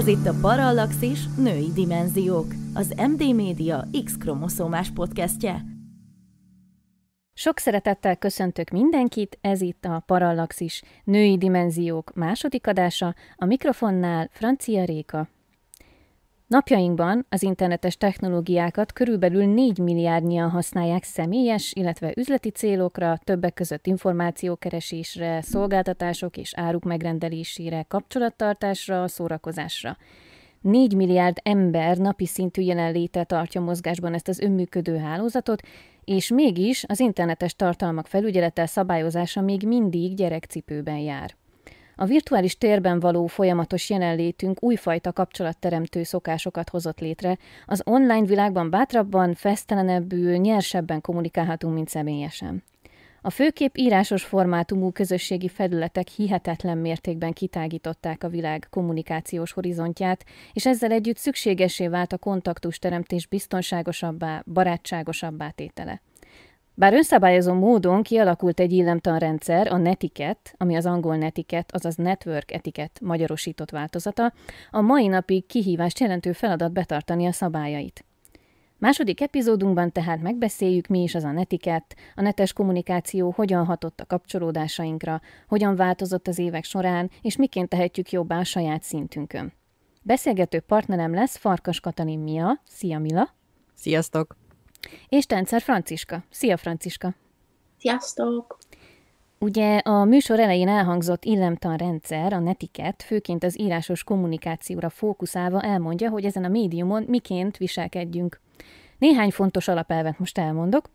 Ez itt a Parallaxis Női Dimenziók, az MD Media X-kromoszómás podcastje. Sok szeretettel köszöntök mindenkit, ez itt a Parallaxis Női Dimenziók második adása, a mikrofonnál Francia Réka. Napjainkban az internetes technológiákat körülbelül 4 milliárdnyian használják személyes, illetve üzleti célokra, többek között információkeresésre, szolgáltatások és áruk megrendelésére, kapcsolattartásra, szórakozásra. 4 milliárd ember napi szintű jelenléte tartja mozgásban ezt az önműködő hálózatot, és mégis az internetes tartalmak felügyelete szabályozása még mindig gyerekcipőben jár. A virtuális térben való folyamatos jelenlétünk újfajta kapcsolatteremtő szokásokat hozott létre. Az online világban bátrabban, fesztelenebbül, nyersebben kommunikálhatunk, mint személyesen. A főkép írásos formátumú közösségi felületek hihetetlen mértékben kitágították a világ kommunikációs horizontját, és ezzel együtt szükségesé vált a kontaktusteremtés biztonságosabbá, barátságosabbá tétele. Bár önszabályozó módon kialakult egy rendszer, a netiket, ami az angol netiket, azaz network etiket magyarosított változata, a mai napig kihívást jelentő feladat betartani a szabályait. Második epizódunkban tehát megbeszéljük, mi is az a netiket, a netes kommunikáció hogyan hatott a kapcsolódásainkra, hogyan változott az évek során, és miként tehetjük jobbá a saját szintünkön. Beszélgető partnerem lesz Farkas Katalin Mia. Szia Mila! Sziasztok! És Táncer Franciska. Szia, Franciska! Sziasztok! Ugye a műsor elején elhangzott illemtanrendszer, a netiket, főként az írásos kommunikációra fókuszálva elmondja, hogy ezen a médiumon miként viselkedjünk. Néhány fontos alapelvet most elmondok.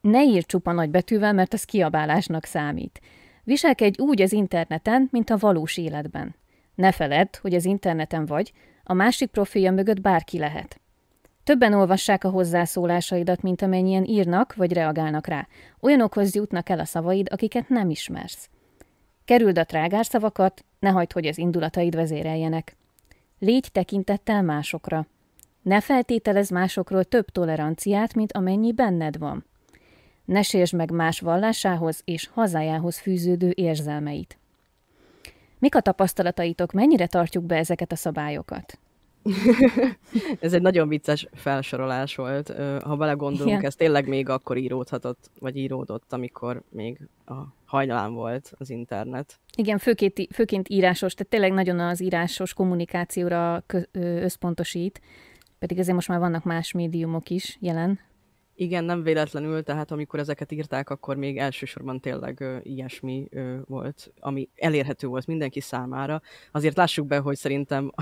Ne írj csupa nagybetűvel, mert az kiabálásnak számít. Viselkedj úgy az interneten, mint a valós életben. Ne feledd, hogy az interneten vagy, a másik profilja mögött bárki lehet. Többen olvassák a hozzászólásaidat, mint amennyien írnak vagy reagálnak rá. Olyanokhoz jutnak el a szavaid, akiket nem ismersz. Kerüld a trágár szavakat, ne hagyd, hogy az indulataid vezéreljenek. Légy tekintettel másokra. Ne feltételez másokról több toleranciát, mint amennyi benned van. Ne sérts meg más vallásához és hazájához fűződő érzelmeit. Mik a tapasztalataitok, mennyire tartjuk be ezeket a szabályokat? ez egy nagyon vicces felsorolás volt. Ha belegondolunk, Igen. ez tényleg még akkor íródhatott, vagy íródott, amikor még a hajnalán volt az internet. Igen, főként, főként írásos, tehát tényleg nagyon az írásos kommunikációra összpontosít, pedig ezért most már vannak más médiumok is jelen. Igen, nem véletlenül, tehát amikor ezeket írták, akkor még elsősorban tényleg ö, ilyesmi ö, volt, ami elérhető volt mindenki számára. Azért lássuk be, hogy szerintem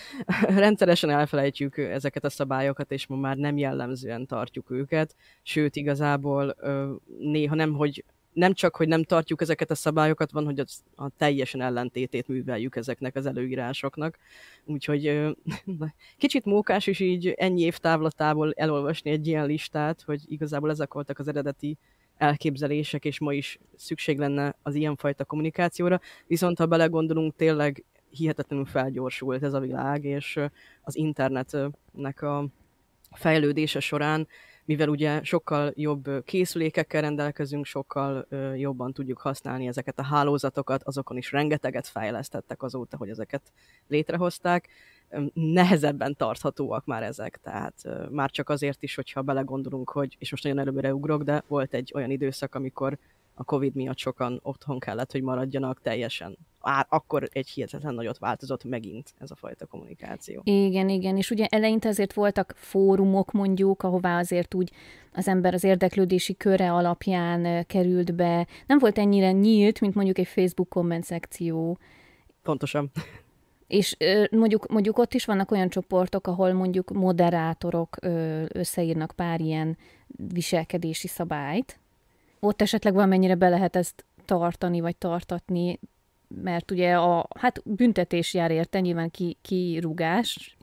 rendszeresen elfelejtjük ezeket a szabályokat, és ma már nem jellemzően tartjuk őket, sőt, igazából ö, néha nem, hogy nem csak, hogy nem tartjuk ezeket a szabályokat, van, hogy az, a teljesen ellentétét műveljük ezeknek az előírásoknak. Úgyhogy kicsit mókás is így ennyi év távlatából elolvasni egy ilyen listát, hogy igazából ezek voltak az eredeti elképzelések, és ma is szükség lenne az ilyenfajta kommunikációra, viszont ha belegondolunk, tényleg hihetetlenül felgyorsult ez a világ, és az internetnek a fejlődése során mivel ugye sokkal jobb készülékekkel rendelkezünk, sokkal jobban tudjuk használni ezeket a hálózatokat, azokon is rengeteget fejlesztettek azóta, hogy ezeket létrehozták, nehezebben tarthatóak már ezek, tehát már csak azért is, hogyha belegondolunk, hogy, és most nagyon előre ugrok, de volt egy olyan időszak, amikor a Covid miatt sokan otthon kellett, hogy maradjanak teljesen. Á, akkor egy hihetetlen nagyot változott megint ez a fajta kommunikáció. Igen, igen, és ugye eleinte azért voltak fórumok mondjuk, ahová azért úgy az ember az érdeklődési köre alapján került be. Nem volt ennyire nyílt, mint mondjuk egy Facebook komment szekció. Pontosan. És mondjuk, mondjuk ott is vannak olyan csoportok, ahol mondjuk moderátorok összeírnak pár ilyen viselkedési szabályt, ott esetleg valamennyire be lehet ezt tartani, vagy tartatni mert ugye a hát büntetés jár érte, nyilván ki,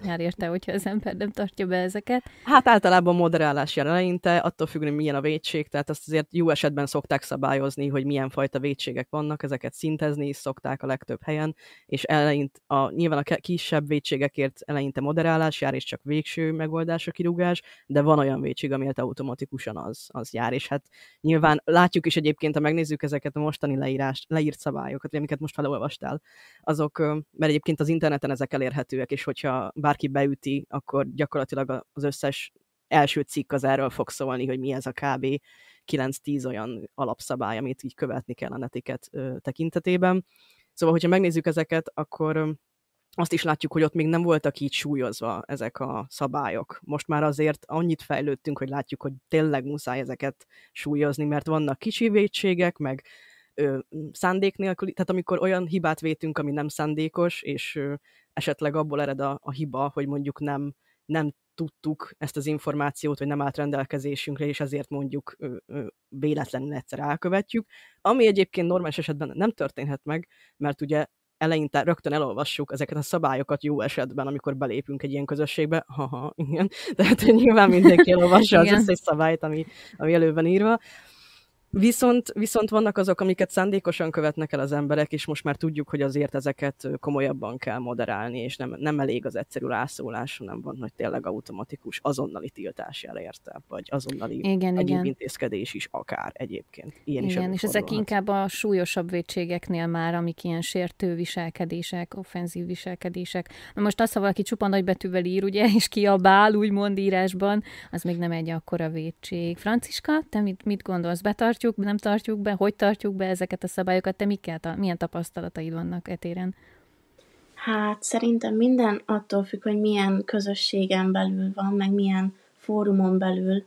jár érte, hogyha az ember nem tartja be ezeket. Hát általában moderálás jár eleinte, attól függően, hogy milyen a vétség, tehát azt azért jó esetben szokták szabályozni, hogy milyen fajta vétségek vannak, ezeket szintezni is szokták a legtöbb helyen, és eleinte a, nyilván a kisebb vétségekért eleinte moderálás jár, és csak végső megoldás a kirúgás, de van olyan vétség, amiért hát automatikusan az, az jár, és hát nyilván látjuk is egyébként, ha megnézzük ezeket a mostani leírás, leírt szabályokat, amiket most most felolvastál, azok, mert egyébként az interneten ezek elérhetőek, és hogyha bárki beüti, akkor gyakorlatilag az összes első cikk az erről fog szólni, hogy mi ez a kb. 9-10 olyan alapszabály, amit így követni kell a netiket tekintetében. Szóval, hogyha megnézzük ezeket, akkor azt is látjuk, hogy ott még nem voltak így súlyozva ezek a szabályok. Most már azért annyit fejlődtünk, hogy látjuk, hogy tényleg muszáj ezeket súlyozni, mert vannak kicsi vétségek, meg ö, szándék nélkül, tehát amikor olyan hibát vétünk, ami nem szándékos, és ö, esetleg abból ered a, a hiba, hogy mondjuk nem, nem tudtuk ezt az információt, vagy nem állt rendelkezésünkre, és ezért mondjuk ö, ö, véletlenül egyszer elkövetjük, ami egyébként normális esetben nem történhet meg, mert ugye eleinte rögtön elolvassuk ezeket a szabályokat jó esetben, amikor belépünk egy ilyen közösségbe. Haha, igen. Tehát nyilván mindenki elolvassa az összes szabályt, ami, ami előben írva. Viszont, viszont vannak azok, amiket szándékosan követnek el az emberek, és most már tudjuk, hogy azért ezeket komolyabban kell moderálni, és nem, nem elég az egyszerű rászólás, hanem van, hogy tényleg automatikus azonnali tiltás érte, vagy azonnali igen, egyéb igen. intézkedés is akár egyébként. Ilyen igen, is és ezek inkább a súlyosabb vétségeknél már, amik ilyen sértő viselkedések, offenzív viselkedések. Na most azt, ha valaki csupa nagybetűvel ír, ugye, és kiabál, úgymond írásban, az még nem egy akkora vétség. Franciska, te mit, mit gondolsz? Betart tartjuk, nem tartjuk be, hogy tartjuk be ezeket a szabályokat, te mikkel, milyen tapasztalataid vannak etéren? Hát szerintem minden attól függ, hogy milyen közösségen belül van, meg milyen fórumon belül,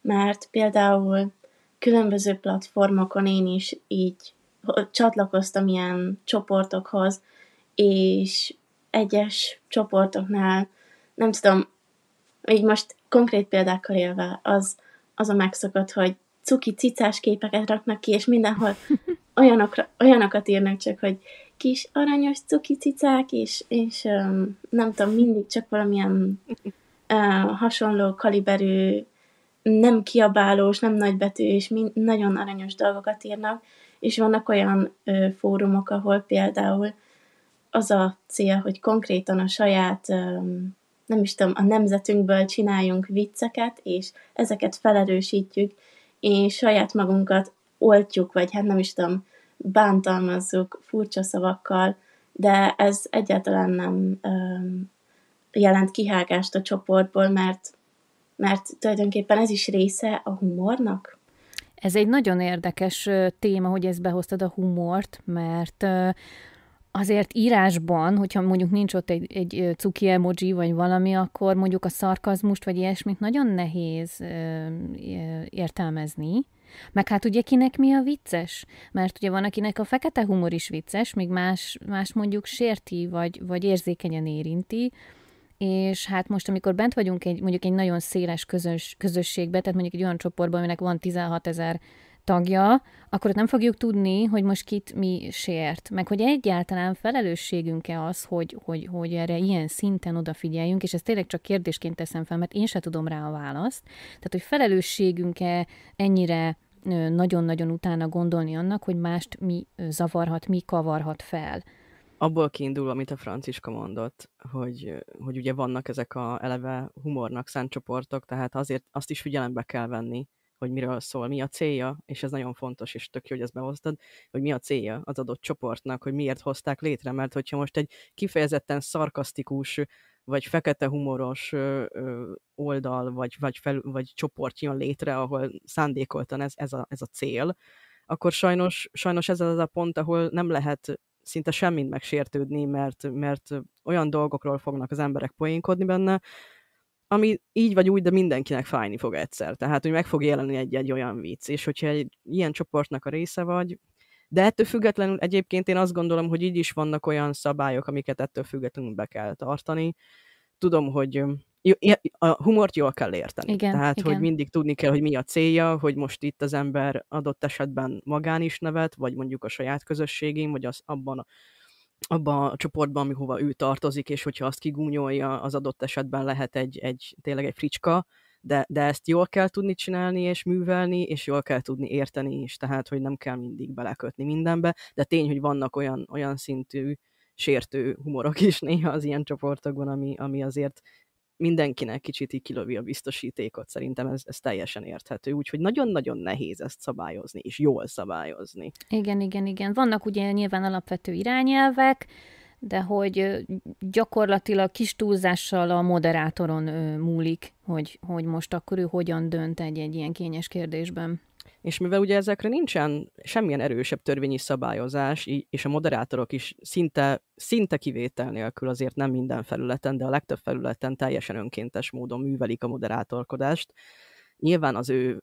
mert például különböző platformokon én is így csatlakoztam ilyen csoportokhoz, és egyes csoportoknál, nem tudom, így most konkrét példákkal élve, az, az a megszokott, hogy cuki cicás képeket raknak ki, és mindenhol olyanokra, olyanokat írnak csak, hogy kis aranyos cuki cicák, és, és um, nem tudom, mindig csak valamilyen uh, hasonló kaliberű, nem kiabálós, nem nagybetűs, mind, nagyon aranyos dolgokat írnak, és vannak olyan uh, fórumok, ahol például az a cél, hogy konkrétan a saját, um, nem is tudom, a nemzetünkből csináljunk vicceket, és ezeket felerősítjük, és saját magunkat oltjuk, vagy hát nem is tudom, bántalmazzuk furcsa szavakkal, de ez egyáltalán nem ö, jelent kihágást a csoportból, mert, mert tulajdonképpen ez is része a humornak. Ez egy nagyon érdekes téma, hogy ezt behoztad a humort, mert azért írásban, hogyha mondjuk nincs ott egy, egy cuki emoji vagy valami, akkor mondjuk a szarkazmust vagy ilyesmit nagyon nehéz ö, értelmezni. Meg hát ugye kinek mi a vicces? Mert ugye van, akinek a fekete humor is vicces, még más, más mondjuk sérti, vagy, vagy érzékenyen érinti, és hát most, amikor bent vagyunk egy, mondjuk egy nagyon széles közös, közösségbe, tehát mondjuk egy olyan csoportban, aminek van 16 ezer tagja, akkor ott nem fogjuk tudni, hogy most kit mi sért, meg hogy egyáltalán felelősségünk-e az, hogy, hogy, hogy erre ilyen szinten odafigyeljünk, és ezt tényleg csak kérdésként teszem fel, mert én se tudom rá a választ. Tehát, hogy felelősségünk-e ennyire nagyon-nagyon utána gondolni annak, hogy mást mi zavarhat, mi kavarhat fel. Abból kiindul, amit a Franciska mondott, hogy, hogy ugye vannak ezek a eleve humornak szánt csoportok, tehát azért azt is figyelembe kell venni, hogy miről szól, mi a célja, és ez nagyon fontos, és tök jó, hogy ezt behoztad, hogy mi a célja az adott csoportnak, hogy miért hozták létre, mert hogyha most egy kifejezetten szarkasztikus, vagy fekete humoros oldal, vagy, vagy, fel, vagy csoport jön létre, ahol szándékoltan ez, ez, a, ez a cél, akkor sajnos, sajnos ez az a pont, ahol nem lehet szinte semmit megsértődni, mert, mert olyan dolgokról fognak az emberek poénkodni benne, ami így vagy úgy, de mindenkinek fájni fog egyszer. Tehát, hogy meg fog jelenni egy-egy olyan vicc, és hogyha egy ilyen csoportnak a része vagy, de ettől függetlenül egyébként én azt gondolom, hogy így is vannak olyan szabályok, amiket ettől függetlenül be kell tartani. Tudom, hogy a humort jól kell érteni. Igen, Tehát, igen. hogy mindig tudni kell, hogy mi a célja, hogy most itt az ember adott esetben magán is nevet, vagy mondjuk a saját közösségén, vagy az abban abba a csoportban, amihova ő tartozik, és hogyha azt kigúnyolja, az adott esetben lehet egy, egy tényleg egy fricska, de, de ezt jól kell tudni csinálni és művelni, és jól kell tudni érteni is, tehát, hogy nem kell mindig belekötni mindenbe, de tény, hogy vannak olyan, olyan szintű sértő humorok is néha az ilyen csoportokban, ami, ami azért mindenkinek kicsit így kilövi a biztosítékot, szerintem ez, ez teljesen érthető, úgyhogy nagyon-nagyon nehéz ezt szabályozni, és jól szabályozni. Igen, igen, igen. Vannak ugye nyilván alapvető irányelvek, de hogy gyakorlatilag kis túlzással a moderátoron múlik, hogy, hogy most akkor ő hogyan dönt egy-egy ilyen kényes kérdésben és mivel ugye ezekre nincsen semmilyen erősebb törvényi szabályozás, és a moderátorok is szinte, szinte kivétel nélkül azért nem minden felületen, de a legtöbb felületen teljesen önkéntes módon művelik a moderátorkodást, nyilván az ő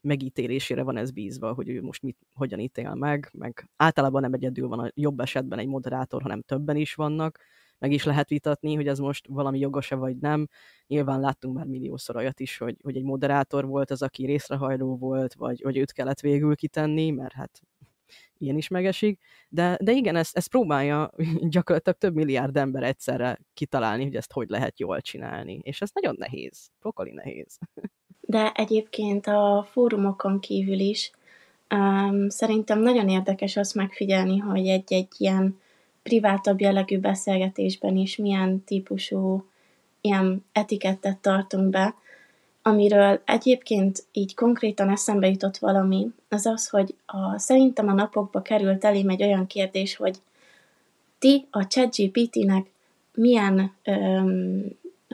megítélésére van ez bízva, hogy ő most mit, hogyan ítél meg, meg általában nem egyedül van a jobb esetben egy moderátor, hanem többen is vannak, meg is lehet vitatni, hogy ez most valami jogos-e vagy nem. Nyilván láttunk már milliószor olyat is, hogy, hogy egy moderátor volt az, aki részrehajló volt, vagy hogy őt kellett végül kitenni, mert hát ilyen is megesik, de, de igen, ezt, ezt próbálja gyakorlatilag több milliárd ember egyszerre kitalálni, hogy ezt hogy lehet jól csinálni, és ez nagyon nehéz, pokoli nehéz. De egyébként a fórumokon kívül is um, szerintem nagyon érdekes azt megfigyelni, hogy egy-egy ilyen privátabb jellegű beszélgetésben is milyen típusú ilyen etikettet tartunk be. Amiről egyébként így konkrétan eszembe jutott valami, az az, hogy a, szerintem a napokba került elém egy olyan kérdés, hogy ti a ChatGPT-nek milyen, öm,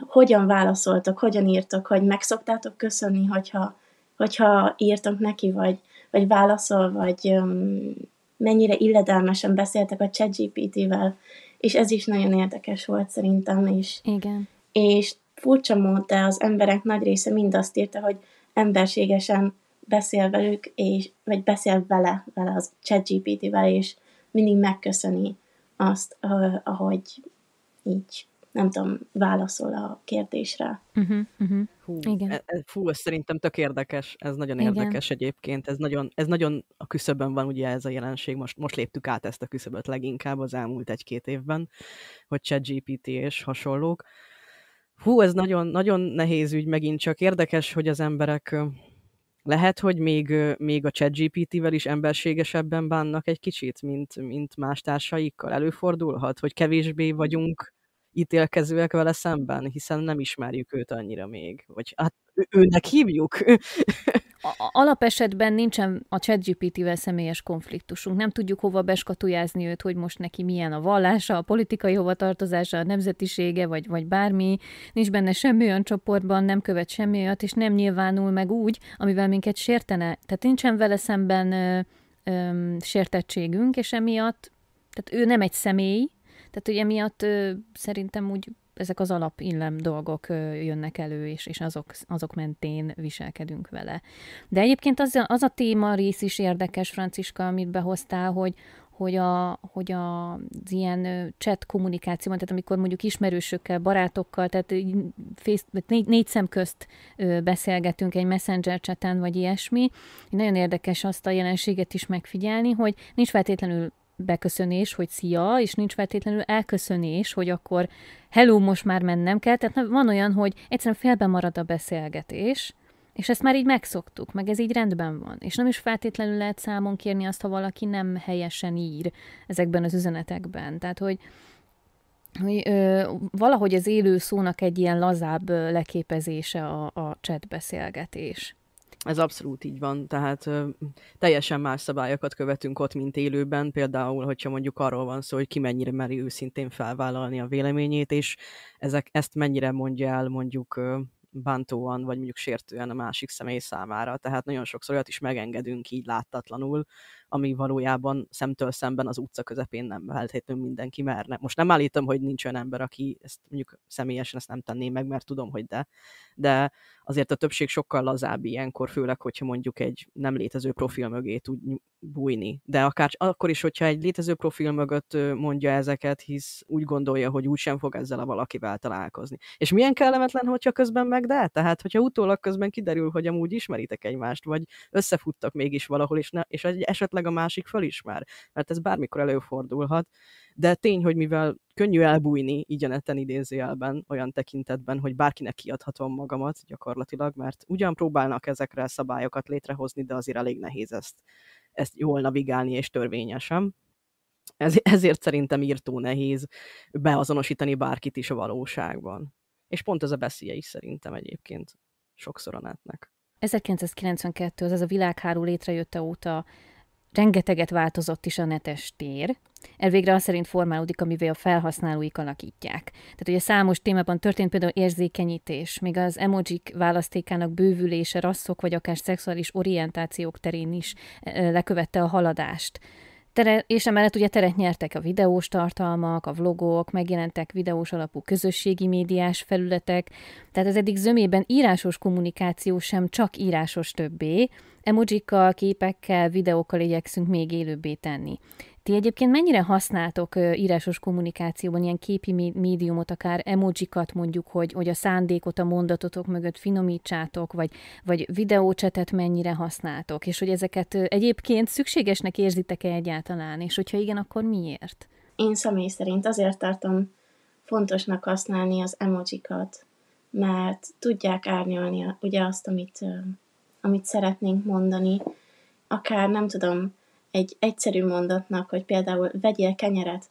hogyan válaszoltok, hogyan írtok, hogy megszoktátok köszönni, hogyha, hogyha írtok neki, vagy, vagy válaszol, vagy öm, mennyire illedelmesen beszéltek a ChatGPT-vel, és ez is nagyon érdekes volt szerintem, és, Igen. és furcsa mód, de az emberek nagy része mind azt írta, hogy emberségesen beszél velük, és, vagy beszél vele, vele az ChatGPT-vel, és mindig megköszöni azt, ahogy így nem tudom, válaszol a kérdésre. Uh-huh, uh-huh. Hú, Igen. E, fú, e, ez szerintem tök érdekes, ez nagyon Igen. érdekes egyébként, ez nagyon, ez nagyon a küszöbön van ugye ez a jelenség, most, most léptük át ezt a küszöböt leginkább az elmúlt egy-két évben, hogy chat GPT és hasonlók. Hú, ez nagyon, nagyon nehéz ügy megint, csak érdekes, hogy az emberek lehet, hogy még, még a gpt vel is emberségesebben bánnak egy kicsit, mint, mint más társaikkal. Előfordulhat, hogy kevésbé vagyunk ítélkezőek vele szemben, hiszen nem ismerjük őt annyira még. Vagy hát őnek hívjuk. A, alapesetben nincsen a ChatGPT-vel személyes konfliktusunk. Nem tudjuk hova beskatujázni őt, hogy most neki milyen a vallása, a politikai hovatartozása, a nemzetisége, vagy, vagy bármi. Nincs benne semmi olyan csoportban, nem követ semmi olyat, és nem nyilvánul meg úgy, amivel minket sértene. Tehát nincsen vele szemben ö, ö, sértettségünk, és emiatt, tehát ő nem egy személy, tehát ugye miatt ö, szerintem úgy ezek az alapillem dolgok ö, jönnek elő, és, és azok, azok mentén viselkedünk vele. De egyébként az, az a téma rész is érdekes, Franciska, amit behoztál, hogy, hogy, a, hogy a, az ilyen chat kommunikáció, tehát amikor mondjuk ismerősökkel, barátokkal, tehát face, négy, négy szem közt beszélgetünk egy messenger chaten, vagy ilyesmi, nagyon érdekes azt a jelenséget is megfigyelni, hogy nincs feltétlenül beköszönés, hogy szia, és nincs feltétlenül elköszönés, hogy akkor hello, most már mennem kell. Tehát van olyan, hogy egyszerűen félbe marad a beszélgetés, és ezt már így megszoktuk, meg ez így rendben van. És nem is feltétlenül lehet számon kérni azt, ha valaki nem helyesen ír ezekben az üzenetekben. Tehát, hogy, hogy ö, valahogy az élő szónak egy ilyen lazább leképezése a, a chat beszélgetés. Ez abszolút így van, tehát ö, teljesen más szabályokat követünk ott, mint élőben, például, hogyha mondjuk arról van szó, hogy ki mennyire meri őszintén felvállalni a véleményét, és ezek, ezt mennyire mondja el mondjuk ö, bántóan, vagy mondjuk sértően a másik személy számára. Tehát nagyon sokszor olyat is megengedünk így láttatlanul, ami valójában szemtől szemben az utca közepén nem feltétlenül mindenki merne. Most nem állítom, hogy nincs olyan ember, aki ezt mondjuk személyesen ezt nem tenné meg, mert tudom, hogy de, de azért a többség sokkal lazább ilyenkor, főleg, hogyha mondjuk egy nem létező profil mögé tud bújni. De akár akkor is, hogyha egy létező profil mögött mondja ezeket, hisz úgy gondolja, hogy úgysem fog ezzel a valakivel találkozni. És milyen kellemetlen, hogyha közben meg de? Tehát, hogyha utólag közben kiderül, hogy amúgy ismeritek egymást, vagy összefuttak mégis valahol, és, ne, és esetleg esetleg a másik fölismer, mert ez bármikor előfordulhat. De tény, hogy mivel könnyű elbújni így a neten idézőjelben, olyan tekintetben, hogy bárkinek kiadhatom magamat gyakorlatilag, mert ugyan próbálnak ezekre szabályokat létrehozni, de azért elég nehéz ezt, ezt jól navigálni és törvényesen. Ez, ezért szerintem írtó nehéz beazonosítani bárkit is a valóságban. És pont ez a beszélje is szerintem egyébként sokszor a netnek. 1992, az ez a világháló létrejötte óta Rengeteget változott is a netes tér. Elvégre az szerint formálódik, amivé a felhasználóik alakítják. Tehát ugye számos témában történt például érzékenyítés, még az emojik választékának bővülése, rasszok vagy akár szexuális orientációk terén is lekövette a haladást. Tere, és emellett ugye teret nyertek a videós tartalmak, a vlogok, megjelentek videós alapú közösségi médiás felületek, tehát ez eddig zömében írásos kommunikáció sem csak írásos többé, emojikkal, képekkel, videókkal igyekszünk még élőbbé tenni. Ti egyébként mennyire használtok írásos kommunikációban ilyen képi médiumot, akár emojikat mondjuk, hogy, hogy a szándékot a mondatotok mögött finomítsátok, vagy, vagy videócsetet mennyire használtok, és hogy ezeket egyébként szükségesnek érzitek-e egyáltalán, és hogyha igen, akkor miért? Én személy szerint azért tartom fontosnak használni az emojikat, mert tudják árnyalni ugye azt, amit, amit szeretnénk mondani, akár nem tudom, egy egyszerű mondatnak, hogy például vegyél kenyeret,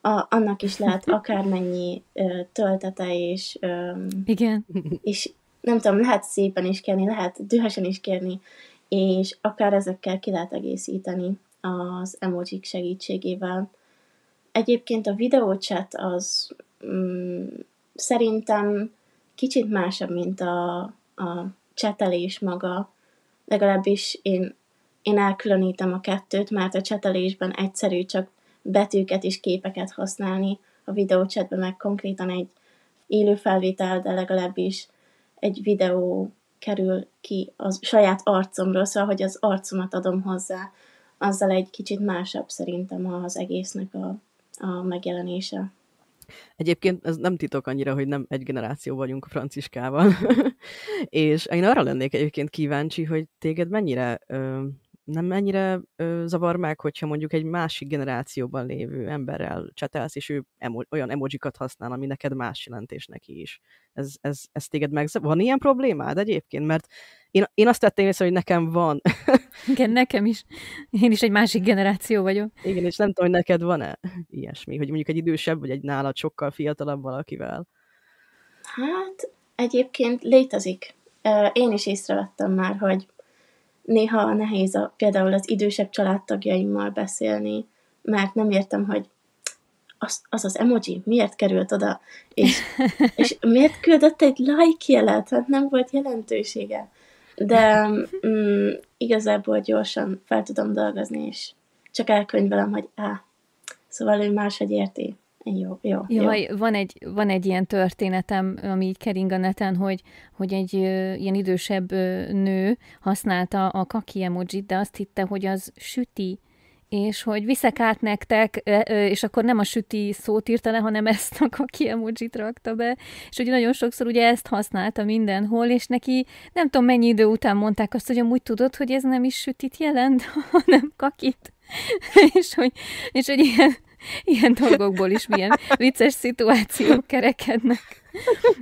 a, annak is lehet akármennyi ö, töltete és, ö, Igen. és nem tudom, lehet szépen is kérni, lehet dühösen is kérni, és akár ezekkel ki lehet egészíteni az emojik segítségével. Egyébként a videócsat az mm, szerintem kicsit másabb, mint a, a csetelés maga, legalábbis én én elkülönítem a kettőt, mert a csetelésben egyszerű csak betűket és képeket használni, a videócsetben meg konkrétan egy élő felvétel, de legalábbis egy videó kerül ki az saját arcomról, szóval, hogy az arcomat adom hozzá, azzal egy kicsit másabb szerintem az egésznek a, a megjelenése. Egyébként ez nem titok annyira, hogy nem egy generáció vagyunk a Franciskával. és én arra lennék egyébként kíváncsi, hogy téged mennyire ö, nem ennyire ö, zavar meg, hogyha mondjuk egy másik generációban lévő emberrel csetelsz, és ő emo- olyan emojikat használ, ami neked más jelentés neki is. Ez, ez, ez téged meg... Van ilyen problémád egyébként? Mert én, én azt tettem észre, hogy nekem van. Igen, nekem is. Én is egy másik generáció vagyok. Igen, és nem tudom, hogy neked van-e ilyesmi, hogy mondjuk egy idősebb, vagy egy nálad sokkal fiatalabb valakivel. Hát, egyébként létezik. Én is észrevettem már, hogy néha nehéz a, például az idősebb családtagjaimmal beszélni, mert nem értem, hogy az az, az emoji miért került oda, és, és miért küldött egy like jelet, hát nem volt jelentősége. De mm, igazából gyorsan fel tudom dolgozni, és csak elkönyvelem, hogy á, szóval ő máshogy érti. Jó, jó, Jaj, jó. Van, egy, van egy ilyen történetem, ami így kering a neten, hogy, hogy egy ö, ilyen idősebb ö, nő használta a kaki emojit, de azt hitte, hogy az süti, és hogy viszek át nektek, és akkor nem a süti szót írta le, hanem ezt a kaki emojit rakta be, és ugye nagyon sokszor ugye ezt használta mindenhol, és neki nem tudom mennyi idő után mondták azt, hogy amúgy tudod, hogy ez nem is sütit jelent, hanem kakit. és, hogy, és hogy ilyen ilyen dolgokból is milyen vicces szituációk kerekednek.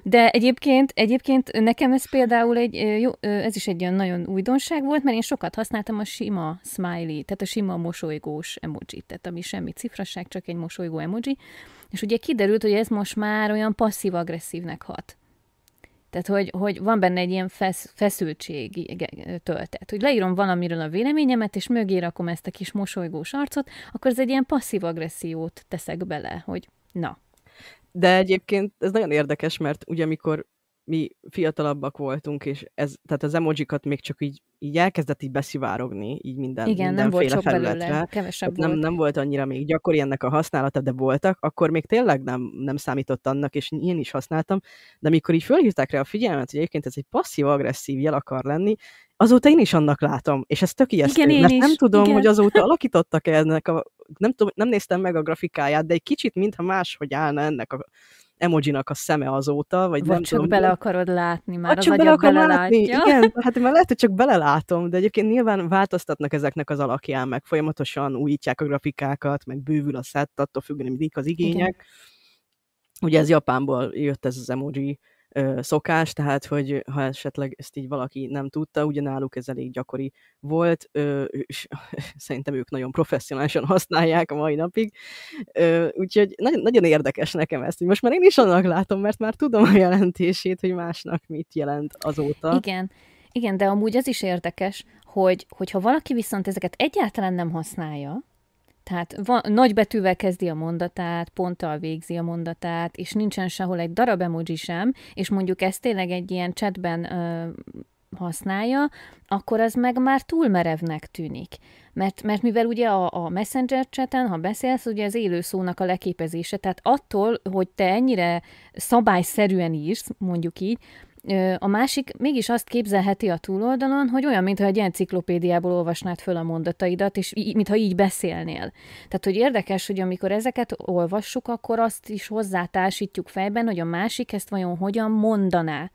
De egyébként, egyébként nekem ez például egy, jó, ez is egy olyan nagyon újdonság volt, mert én sokat használtam a sima smiley, tehát a sima mosolygós emoji, tehát ami semmi cifrasság, csak egy mosolygó emoji, és ugye kiderült, hogy ez most már olyan passzív-agresszívnek hat. Tehát, hogy, hogy van benne egy ilyen fesz, feszültség töltet, hogy leírom valamiről a véleményemet, és mögé rakom ezt a kis mosolygós arcot, akkor ez egy ilyen passzív agressziót teszek bele, hogy na. De egyébként ez nagyon érdekes, mert ugye amikor mi fiatalabbak voltunk, és ez, tehát az emojikat még csak így, így elkezdett így beszivárogni, így minden, Igen, nem volt sok felületre. Belőle, kevesebb nem, volt. nem volt annyira még gyakori ennek a használata, de voltak, akkor még tényleg nem, nem számított annak, és én is használtam, de mikor így fölhívták rá a figyelmet, hogy egyébként ez egy passzív-agresszív jel akar lenni, azóta én is annak látom, és ez tök ijesztő, Igen, mert is. nem tudom, Igen. hogy azóta alakítottak -e ennek a, nem, tudom, nem néztem meg a grafikáját, de egy kicsit mintha máshogy állna ennek a emojinak a szeme azóta, vagy, vagy nem csak tudom, bele akarod látni, már az csak bele akarod látni, igen, hát már lehet, hogy csak belelátom, de egyébként nyilván változtatnak ezeknek az alakján, meg folyamatosan újítják a grafikákat, meg bővül a szett, attól függően, mindig az igények. Igen. Ugye ez Japánból jött ez az emoji szokás, tehát hogy ha esetleg ezt így valaki nem tudta, ugye náluk ez elég gyakori volt, és szerintem ők nagyon professzionálisan használják a mai napig, úgyhogy nagyon, nagyon érdekes nekem ezt, hogy most már én is annak látom, mert már tudom a jelentését, hogy másnak mit jelent azóta. Igen, igen, de amúgy az is érdekes, hogy hogyha valaki viszont ezeket egyáltalán nem használja, tehát van, nagy betűvel kezdi a mondatát, ponttal végzi a mondatát, és nincsen sehol egy darab emoji sem, és mondjuk ezt tényleg egy ilyen chatben ö, használja, akkor az meg már túl merevnek tűnik. Mert, mert mivel ugye a, a messenger cseten, ha beszélsz, ugye az élő szónak a leképezése, tehát attól, hogy te ennyire szabályszerűen írsz, mondjuk így, a másik mégis azt képzelheti a túloldalon, hogy olyan, mintha egy enciklopédiából olvasnád föl a mondataidat, és í- mintha így beszélnél. Tehát, hogy érdekes, hogy amikor ezeket olvassuk, akkor azt is hozzátársítjuk fejben, hogy a másik ezt vajon hogyan mondaná.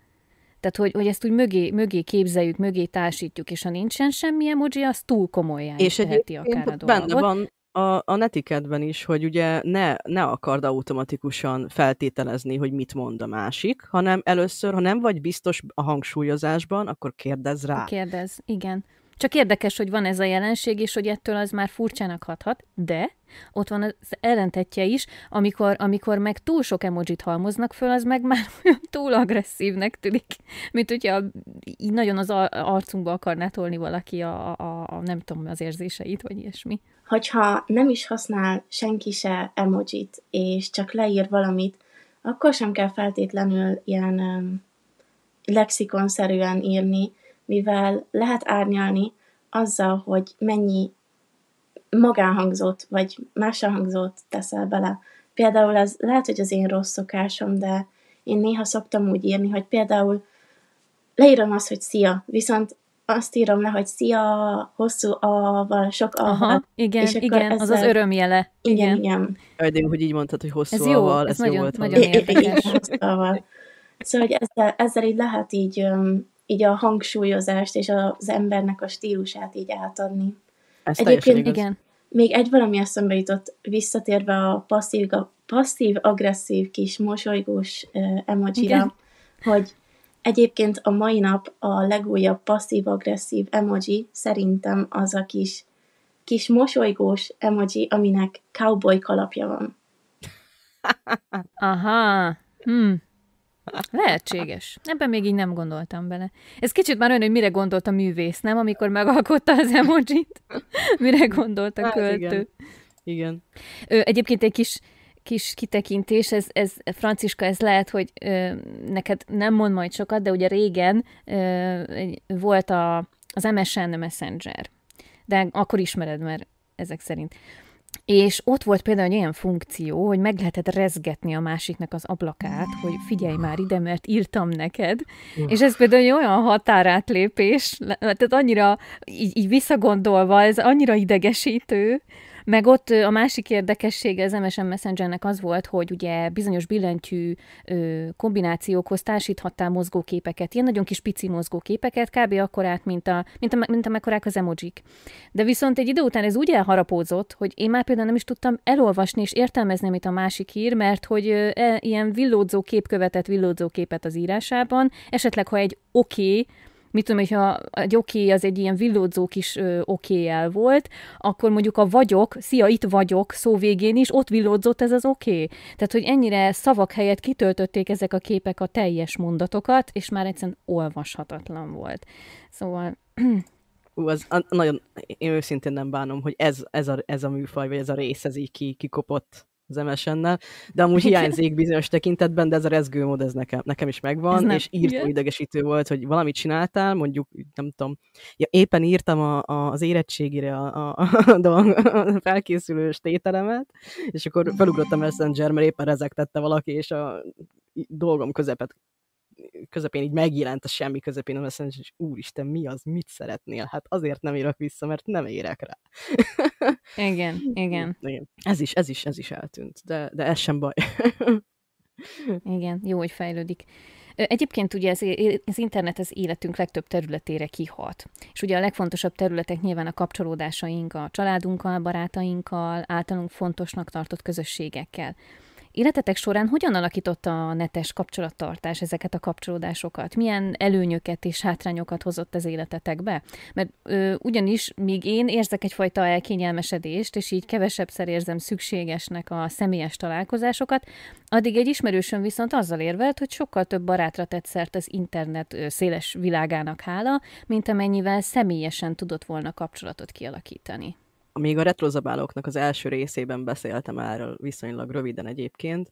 Tehát, hogy, hogy ezt úgy mögé, mögé képzeljük, mögé társítjuk, és ha nincsen semmi emoji, az túl komolyan és teheti akár a dolgot. benne van a, a netikedben is, hogy ugye ne, ne akard automatikusan feltételezni, hogy mit mond a másik, hanem először, ha nem vagy biztos a hangsúlyozásban, akkor kérdez rá. Kérdez, igen. Csak érdekes, hogy van ez a jelenség, és hogy ettől az már furcsának hathat, de ott van az ellentetje is, amikor, amikor meg túl sok emojit halmoznak föl, az meg már olyan túl agresszívnek tűnik, mint hogyha így nagyon az arcunkba akarná tolni valaki a, a, a nem tudom, az érzéseit, vagy ilyesmi hogyha nem is használ senki se emojit, és csak leír valamit, akkor sem kell feltétlenül ilyen um, lexikonszerűen írni, mivel lehet árnyalni azzal, hogy mennyi magánhangzót vagy más hangzót teszel bele. Például ez lehet, hogy az én rossz szokásom, de én néha szoktam úgy írni, hogy például leírom azt, hogy szia, viszont azt írom le, hogy szia, hosszú a-val, sok a Aha, igen, és akkor igen, ezzel... az az örömjele. Igen, igen. igen. De hogy így mondtad, hogy hosszú ez jó, a-val, ez, ez nagyon, jó volt. Nagyon érdekes. szóval, hogy ezzel, ezzel így lehet így, így a hangsúlyozást és az embernek a stílusát így átadni. Ez Egyébként igen. Még egy valami eszembe jutott, visszatérve a passzív, a passzív-agresszív kis mosolygós eh, emoji hogy Egyébként a mai nap a legújabb passzív-agresszív emoji szerintem az a kis, kis mosolygós emoji, aminek cowboy kalapja van. Aha. Hmm. Lehetséges. Ebben még így nem gondoltam bele. Ez kicsit már olyan, hogy mire gondolt a művész, nem? Amikor megalkotta az emojit. mire gondolt a hát Igen. igen. Ö, egyébként egy kis kis kitekintés, ez, ez Franciska, ez lehet, hogy ö, neked nem mond majd sokat, de ugye régen ö, volt a, az MSN Messenger, de akkor ismered mert ezek szerint. És ott volt például egy olyan funkció, hogy meg lehetett rezgetni a másiknak az ablakát, hogy figyelj már ide, mert írtam neked. És ez például egy olyan határátlépés, tehát annyira így, így visszagondolva, ez annyira idegesítő, meg ott a másik érdekessége az MSN Messengernek az volt, hogy ugye bizonyos billentyű kombinációkhoz társíthattál mozgóképeket, ilyen nagyon kis pici mozgóképeket, kb. akkorát, mint, a, mint, a, mint mekkorák az emojik. De viszont egy idő után ez úgy elharapózott, hogy én már például nem is tudtam elolvasni és értelmezni, amit a másik ír, mert hogy e, ilyen villódzó kép követett villódzó képet az írásában, esetleg ha egy oké, okay, mit tudom, hogyha egy oké az egy ilyen villódzó kis oké el volt, akkor mondjuk a vagyok, szia, itt vagyok szó végén is, ott villódzott ez az oké. Tehát, hogy ennyire szavak helyett kitöltötték ezek a képek a teljes mondatokat, és már egyszerűen olvashatatlan volt. Szóval... Ú, az a, nagyon, én őszintén nem bánom, hogy ez, ez, a, ez a műfaj, vagy ez a rész, ez így ki, kikopott az MSN-nel, de amúgy hiányzik bizonyos tekintetben, de ez a rezgőmód, ez nekem, nekem is megvan, ez nem, és írtó igen. idegesítő volt, hogy valamit csináltál, mondjuk, nem tudom, ja, éppen írtam a, a, az érettségire a, a, a, a felkészülő tételemet, és akkor felugrottam Messenger, mert éppen rezegtette valaki, és a dolgom közepet, közepén így megjelent a semmi közepén, a messenger, és úristen, mi az, mit szeretnél? Hát azért nem írok vissza, mert nem érek rá. igen, hm, igen. igen. Ez is, ez is, ez is eltűnt, de, de ez sem baj. igen, jó, hogy fejlődik. Egyébként ugye az, az internet az életünk legtöbb területére kihat. És ugye a legfontosabb területek nyilván a kapcsolódásaink a családunkkal, barátainkkal, általunk fontosnak tartott közösségekkel. Életetek során hogyan alakította a netes kapcsolattartás ezeket a kapcsolódásokat? Milyen előnyöket és hátrányokat hozott az életetekbe? Mert ö, ugyanis még én érzek egyfajta elkényelmesedést, és így kevesebb érzem szükségesnek a személyes találkozásokat, addig egy ismerősöm viszont azzal érvelt, hogy sokkal több barátra tett szert az internet ö, széles világának hála, mint amennyivel személyesen tudott volna kapcsolatot kialakítani még a retrozabálóknak az első részében beszéltem erről viszonylag röviden egyébként,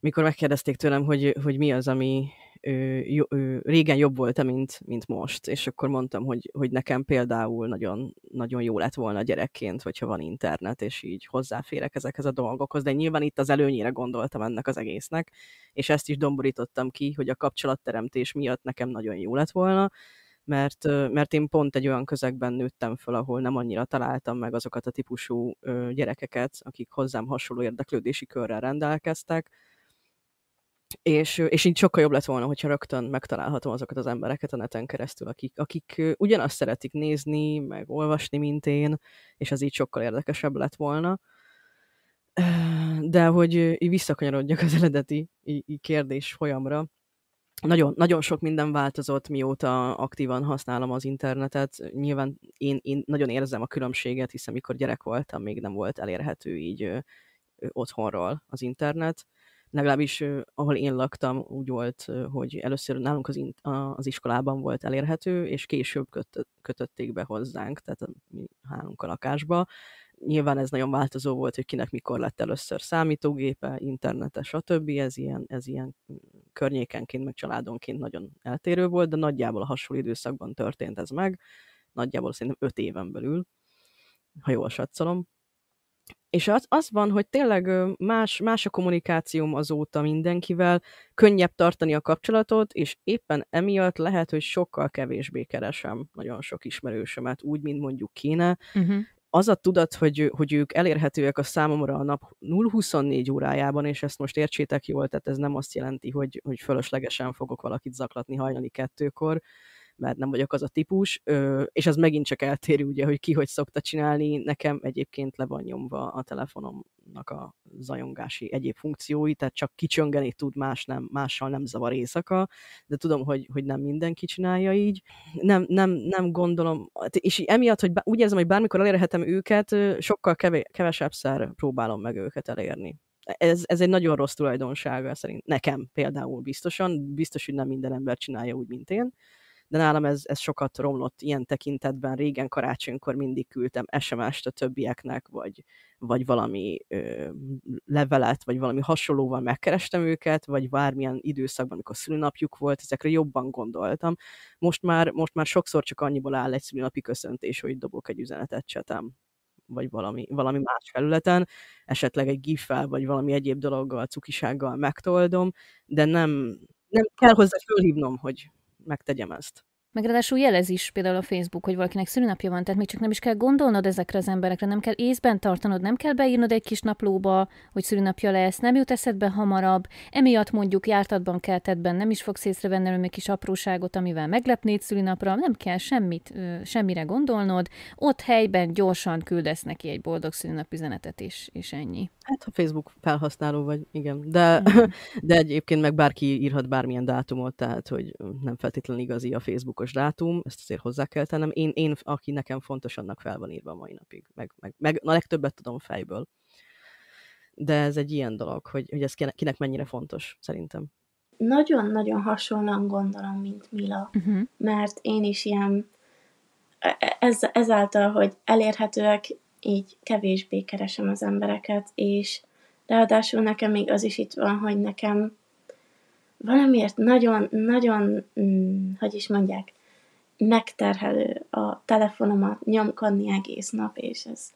mikor megkérdezték tőlem, hogy, hogy mi az, ami ő, jó, ő, régen jobb volt-e, mint, mint most, és akkor mondtam, hogy, hogy nekem például nagyon, nagyon jó lett volna gyerekként, hogyha van internet, és így hozzáférek ezekhez a dolgokhoz, de nyilván itt az előnyére gondoltam ennek az egésznek, és ezt is domborítottam ki, hogy a kapcsolatteremtés miatt nekem nagyon jó lett volna, mert, mert én pont egy olyan közegben nőttem föl, ahol nem annyira találtam meg azokat a típusú gyerekeket, akik hozzám hasonló érdeklődési körrel rendelkeztek, és, és így sokkal jobb lett volna, hogyha rögtön megtalálhatom azokat az embereket a neten keresztül, akik, akik ugyanazt szeretik nézni, meg olvasni, mint én, és az így sokkal érdekesebb lett volna. De hogy visszakanyarodjak az eredeti kérdés folyamra, nagyon, nagyon sok minden változott, mióta aktívan használom az internetet. Nyilván én, én nagyon érzem a különbséget, hiszen mikor gyerek voltam, még nem volt elérhető így ö, ö, otthonról az internet. Legalábbis ö, ahol én laktam, úgy volt, ö, hogy először nálunk az, in, a, az iskolában volt elérhető, és később kötött kötötték be hozzánk, tehát a, mi, nálunk a lakásba nyilván ez nagyon változó volt, hogy kinek mikor lett először számítógépe, internete, stb. Ez ilyen, ez ilyen környékenként, meg családonként nagyon eltérő volt, de nagyjából a hasonló időszakban történt ez meg, nagyjából szerintem öt éven belül, ha jól satszolom. És az, az van, hogy tényleg más, más a kommunikációm azóta mindenkivel, könnyebb tartani a kapcsolatot, és éppen emiatt lehet, hogy sokkal kevésbé keresem nagyon sok ismerősömet, úgy, mint mondjuk kéne, uh-huh az a tudat, hogy, hogy ők elérhetőek a számomra a nap 0-24 órájában, és ezt most értsétek jól, tehát ez nem azt jelenti, hogy, hogy fölöslegesen fogok valakit zaklatni hajnali kettőkor, mert nem vagyok az a típus, és az megint csak eltérő, ugye, hogy ki hogy szokta csinálni, nekem egyébként le van nyomva a telefonomnak a zajongási egyéb funkciói, tehát csak kicsöngeni tud, más nem, mással nem zavar éjszaka, de tudom, hogy, hogy nem mindenki csinálja így. Nem, nem, nem gondolom, hát és emiatt, hogy úgy érzem, hogy bármikor elérhetem őket, sokkal kevés, kevesebb szer próbálom meg őket elérni ez, ez egy nagyon rossz tulajdonsága szerint nekem például biztosan, biztos, hogy nem minden ember csinálja úgy, mint én, de nálam ez, ez sokat romlott ilyen tekintetben. Régen karácsonykor mindig küldtem SMS-t a többieknek, vagy, vagy valami ö, levelet, vagy valami hasonlóval megkerestem őket, vagy bármilyen időszakban, amikor szülinapjuk volt, ezekre jobban gondoltam. Most már, most már sokszor csak annyiból áll egy szülinapi köszöntés, hogy dobok egy üzenetet csetem vagy valami, valami más felületen, esetleg egy gif vagy valami egyéb dologgal, cukisággal megtoldom, de nem, nem kell hozzá fölhívnom, hogy megtegyem ezt. Meg ráadásul jelez is például a Facebook, hogy valakinek szülinapja van, tehát még csak nem is kell gondolnod ezekre az emberekre, nem kell észben tartanod, nem kell beírnod egy kis naplóba, hogy szülinapja lesz, nem jut eszedbe hamarabb, emiatt mondjuk jártatban, keltetben nem is fogsz észrevenni egy kis apróságot, amivel meglepnéd szülinapra, nem kell semmit, semmire gondolnod, ott helyben gyorsan küldesz neki egy boldog szülinap üzenetet is, és ennyi. Hát ha Facebook felhasználó vagy, igen. De, mhm. de egyébként meg bárki írhat bármilyen dátumot, tehát hogy nem feltétlenül igazi a Facebookos fontos dátum, ezt azért hozzá kell tennem, én, én aki nekem fontos, annak fel van írva mai napig, meg, meg, meg a legtöbbet tudom fejből. De ez egy ilyen dolog, hogy, hogy ez kinek mennyire fontos, szerintem. Nagyon-nagyon hasonlóan gondolom, mint Mila, uh-huh. mert én is ilyen, e, e, ez, ezáltal, hogy elérhetőek, így kevésbé keresem az embereket, és ráadásul nekem még az is itt van, hogy nekem valamiért nagyon, nagyon, hm, hogy is mondják, megterhelő a telefonomat nyomkodni egész nap, és ez,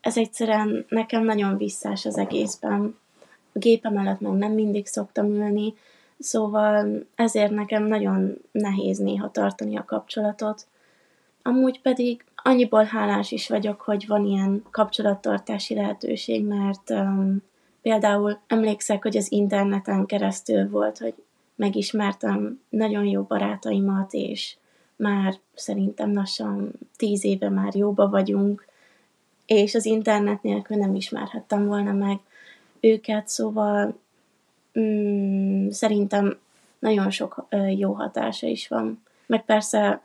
ez egyszerűen nekem nagyon visszás az egészben. A gépem előtt meg nem mindig szoktam ülni, szóval ezért nekem nagyon nehéz néha tartani a kapcsolatot. Amúgy pedig annyiból hálás is vagyok, hogy van ilyen kapcsolattartási lehetőség, mert um, például emlékszek, hogy az interneten keresztül volt, hogy megismertem nagyon jó barátaimat, és már szerintem lassan tíz éve már jóba vagyunk, és az internet nélkül nem ismerhettem volna meg őket, szóval mm, szerintem nagyon sok jó hatása is van. Meg persze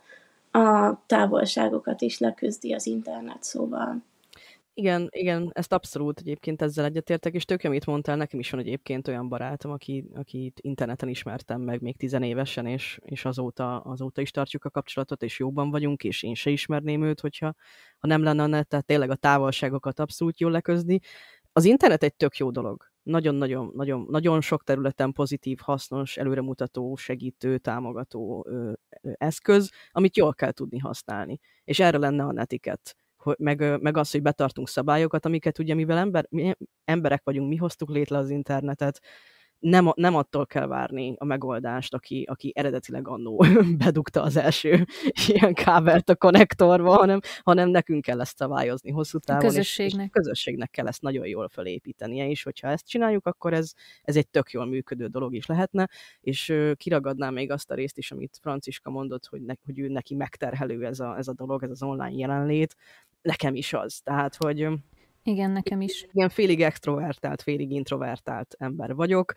a távolságokat is leküzdi az internet, szóval igen, igen, ezt abszolút egyébként ezzel egyetértek, és tök, amit mondtál, nekem is van egyébként olyan barátom, aki, akit interneten ismertem meg még tizenévesen, és, és azóta, azóta is tartjuk a kapcsolatot, és jóban vagyunk, és én se ismerném őt, hogyha ha nem lenne a net, tehát tényleg a távolságokat abszolút jól leközni. Az internet egy tök jó dolog. Nagyon-nagyon nagyon, nagyon sok területen pozitív, hasznos, előremutató, segítő, támogató ö, ö, eszköz, amit jól kell tudni használni. És erre lenne a netiket hogy, meg, meg az, hogy betartunk szabályokat, amiket ugye mivel ember, mi emberek vagyunk, mi hoztuk létre az internetet, nem, nem attól kell várni a megoldást, aki, aki eredetileg annó bedugta az első ilyen kábelt a konnektorba, hanem, hanem nekünk kell ezt szabályozni hosszú távon. A közösségnek. És, és közösségnek kell ezt nagyon jól felépítenie, és hogyha ezt csináljuk, akkor ez, ez egy tök jól működő dolog is lehetne, és kiragadnám még azt a részt is, amit Franciska mondott, hogy, ne, hogy ő neki megterhelő ez a, ez a dolog, ez az online jelenlét, nekem is az. Tehát, hogy igen, nekem is. igen félig extrovertált, félig introvertált ember vagyok.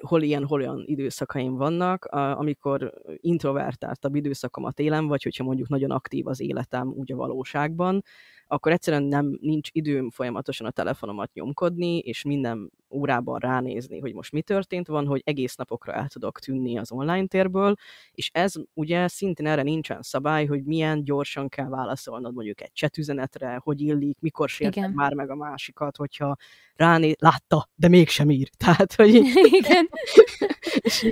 Hol ilyen, hol olyan időszakaim vannak, amikor introvertáltabb időszakomat élem, vagy hogyha mondjuk nagyon aktív az életem úgy a valóságban, akkor egyszerűen nem nincs időm folyamatosan a telefonomat nyomkodni, és minden órában ránézni, hogy most mi történt, van, hogy egész napokra el tudok tűnni az online térből, és ez ugye szintén erre nincsen szabály, hogy milyen gyorsan kell válaszolnod mondjuk egy chat üzenetre, hogy illik, mikor sérted már meg a másikat, hogyha ráné látta, de mégsem ír. Tehát, hogy... Igen.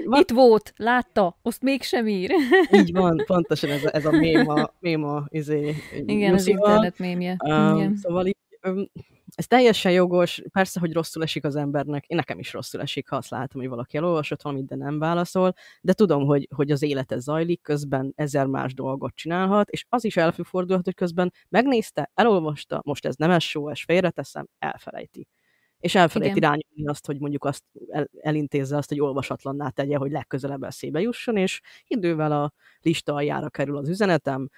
van... Itt volt, látta, azt mégsem ír. Így van, pontosan ez a, ez a méma, méma izé, Igen, az internet mémje miatt. Um, igen. Szóval így, um, ez teljesen jogos, persze, hogy rosszul esik az embernek, én nekem is rosszul esik, ha azt látom, hogy valaki elolvasott valamit, de nem válaszol, de tudom, hogy, hogy az élete zajlik, közben ezer más dolgot csinálhat, és az is elfordulhat, hogy közben megnézte, elolvasta, most ez nem SOS, félreteszem, elfelejti. És elfelejt irányulni azt, hogy mondjuk azt el, elintézze azt, hogy olvasatlanná tegye, hogy legközelebb eszébe jusson, és idővel a lista aljára kerül az üzenetem,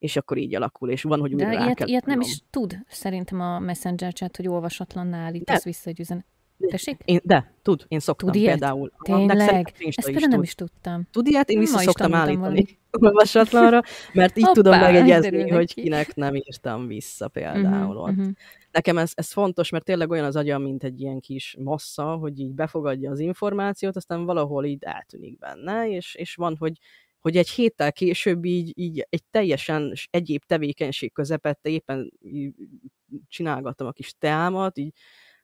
és akkor így alakul, és van, hogy újra De ilyet, ilyet nem is tud szerintem a messenger chat, hogy olvasatlannál állítasz vissza egy üzenet. Tessék? Én, de, tud, én szoktam tud ilyet? például. Tényleg? Ezt is nem is tudtam. Tud ilyet? Én vissza szoktam állítani olvasatlanra, mert így Hoppá, tudom megegyezni, hogy ki. kinek nem írtam vissza mhm, például uh-huh, ott. Uh-huh. Nekem ez, ez fontos, mert tényleg olyan az agyam, mint egy ilyen kis massza, hogy így befogadja az információt, aztán valahol így eltűnik benne, és, és van, hogy hogy egy héttel később így, így egy teljesen egyéb tevékenység közepette éppen csinálgattam a kis teámat, így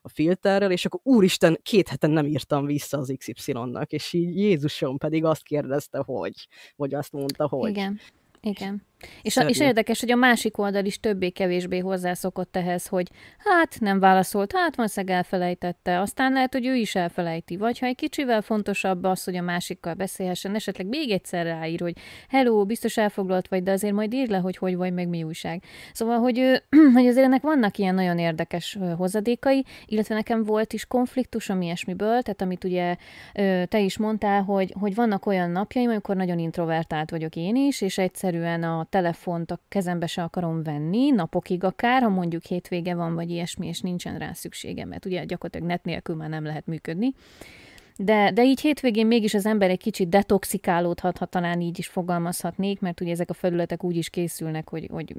a filterrel, és akkor úristen, két heten nem írtam vissza az XY-nak, és így Jézusom pedig azt kérdezte, hogy, vagy azt mondta, hogy. Igen, igen. És, a, és érdekes, hogy a másik oldal is többé-kevésbé hozzászokott ehhez, hogy hát nem válaszolt, hát valószínűleg elfelejtette, aztán lehet, hogy ő is elfelejti, vagy ha egy kicsivel fontosabb az, hogy a másikkal beszélhessen, esetleg még egyszer ráír, hogy hello, biztos elfoglalt vagy, de azért majd írd le, hogy hogy vagy, meg mi újság. Szóval, hogy, hogy azért ennek vannak ilyen nagyon érdekes hozadékai, illetve nekem volt is konfliktus ami ilyesmiből, tehát amit ugye te is mondtál, hogy, hogy vannak olyan napjaim, amikor nagyon introvertált vagyok én is, és egyszerűen a telefont a kezembe se akarom venni, napokig akár, ha mondjuk hétvége van, vagy ilyesmi, és nincsen rá szükségem, mert ugye gyakorlatilag net nélkül már nem lehet működni. De, de így hétvégén mégis az ember egy kicsit detoxikálódhat, ha talán így is fogalmazhatnék, mert ugye ezek a felületek úgy is készülnek, hogy, hogy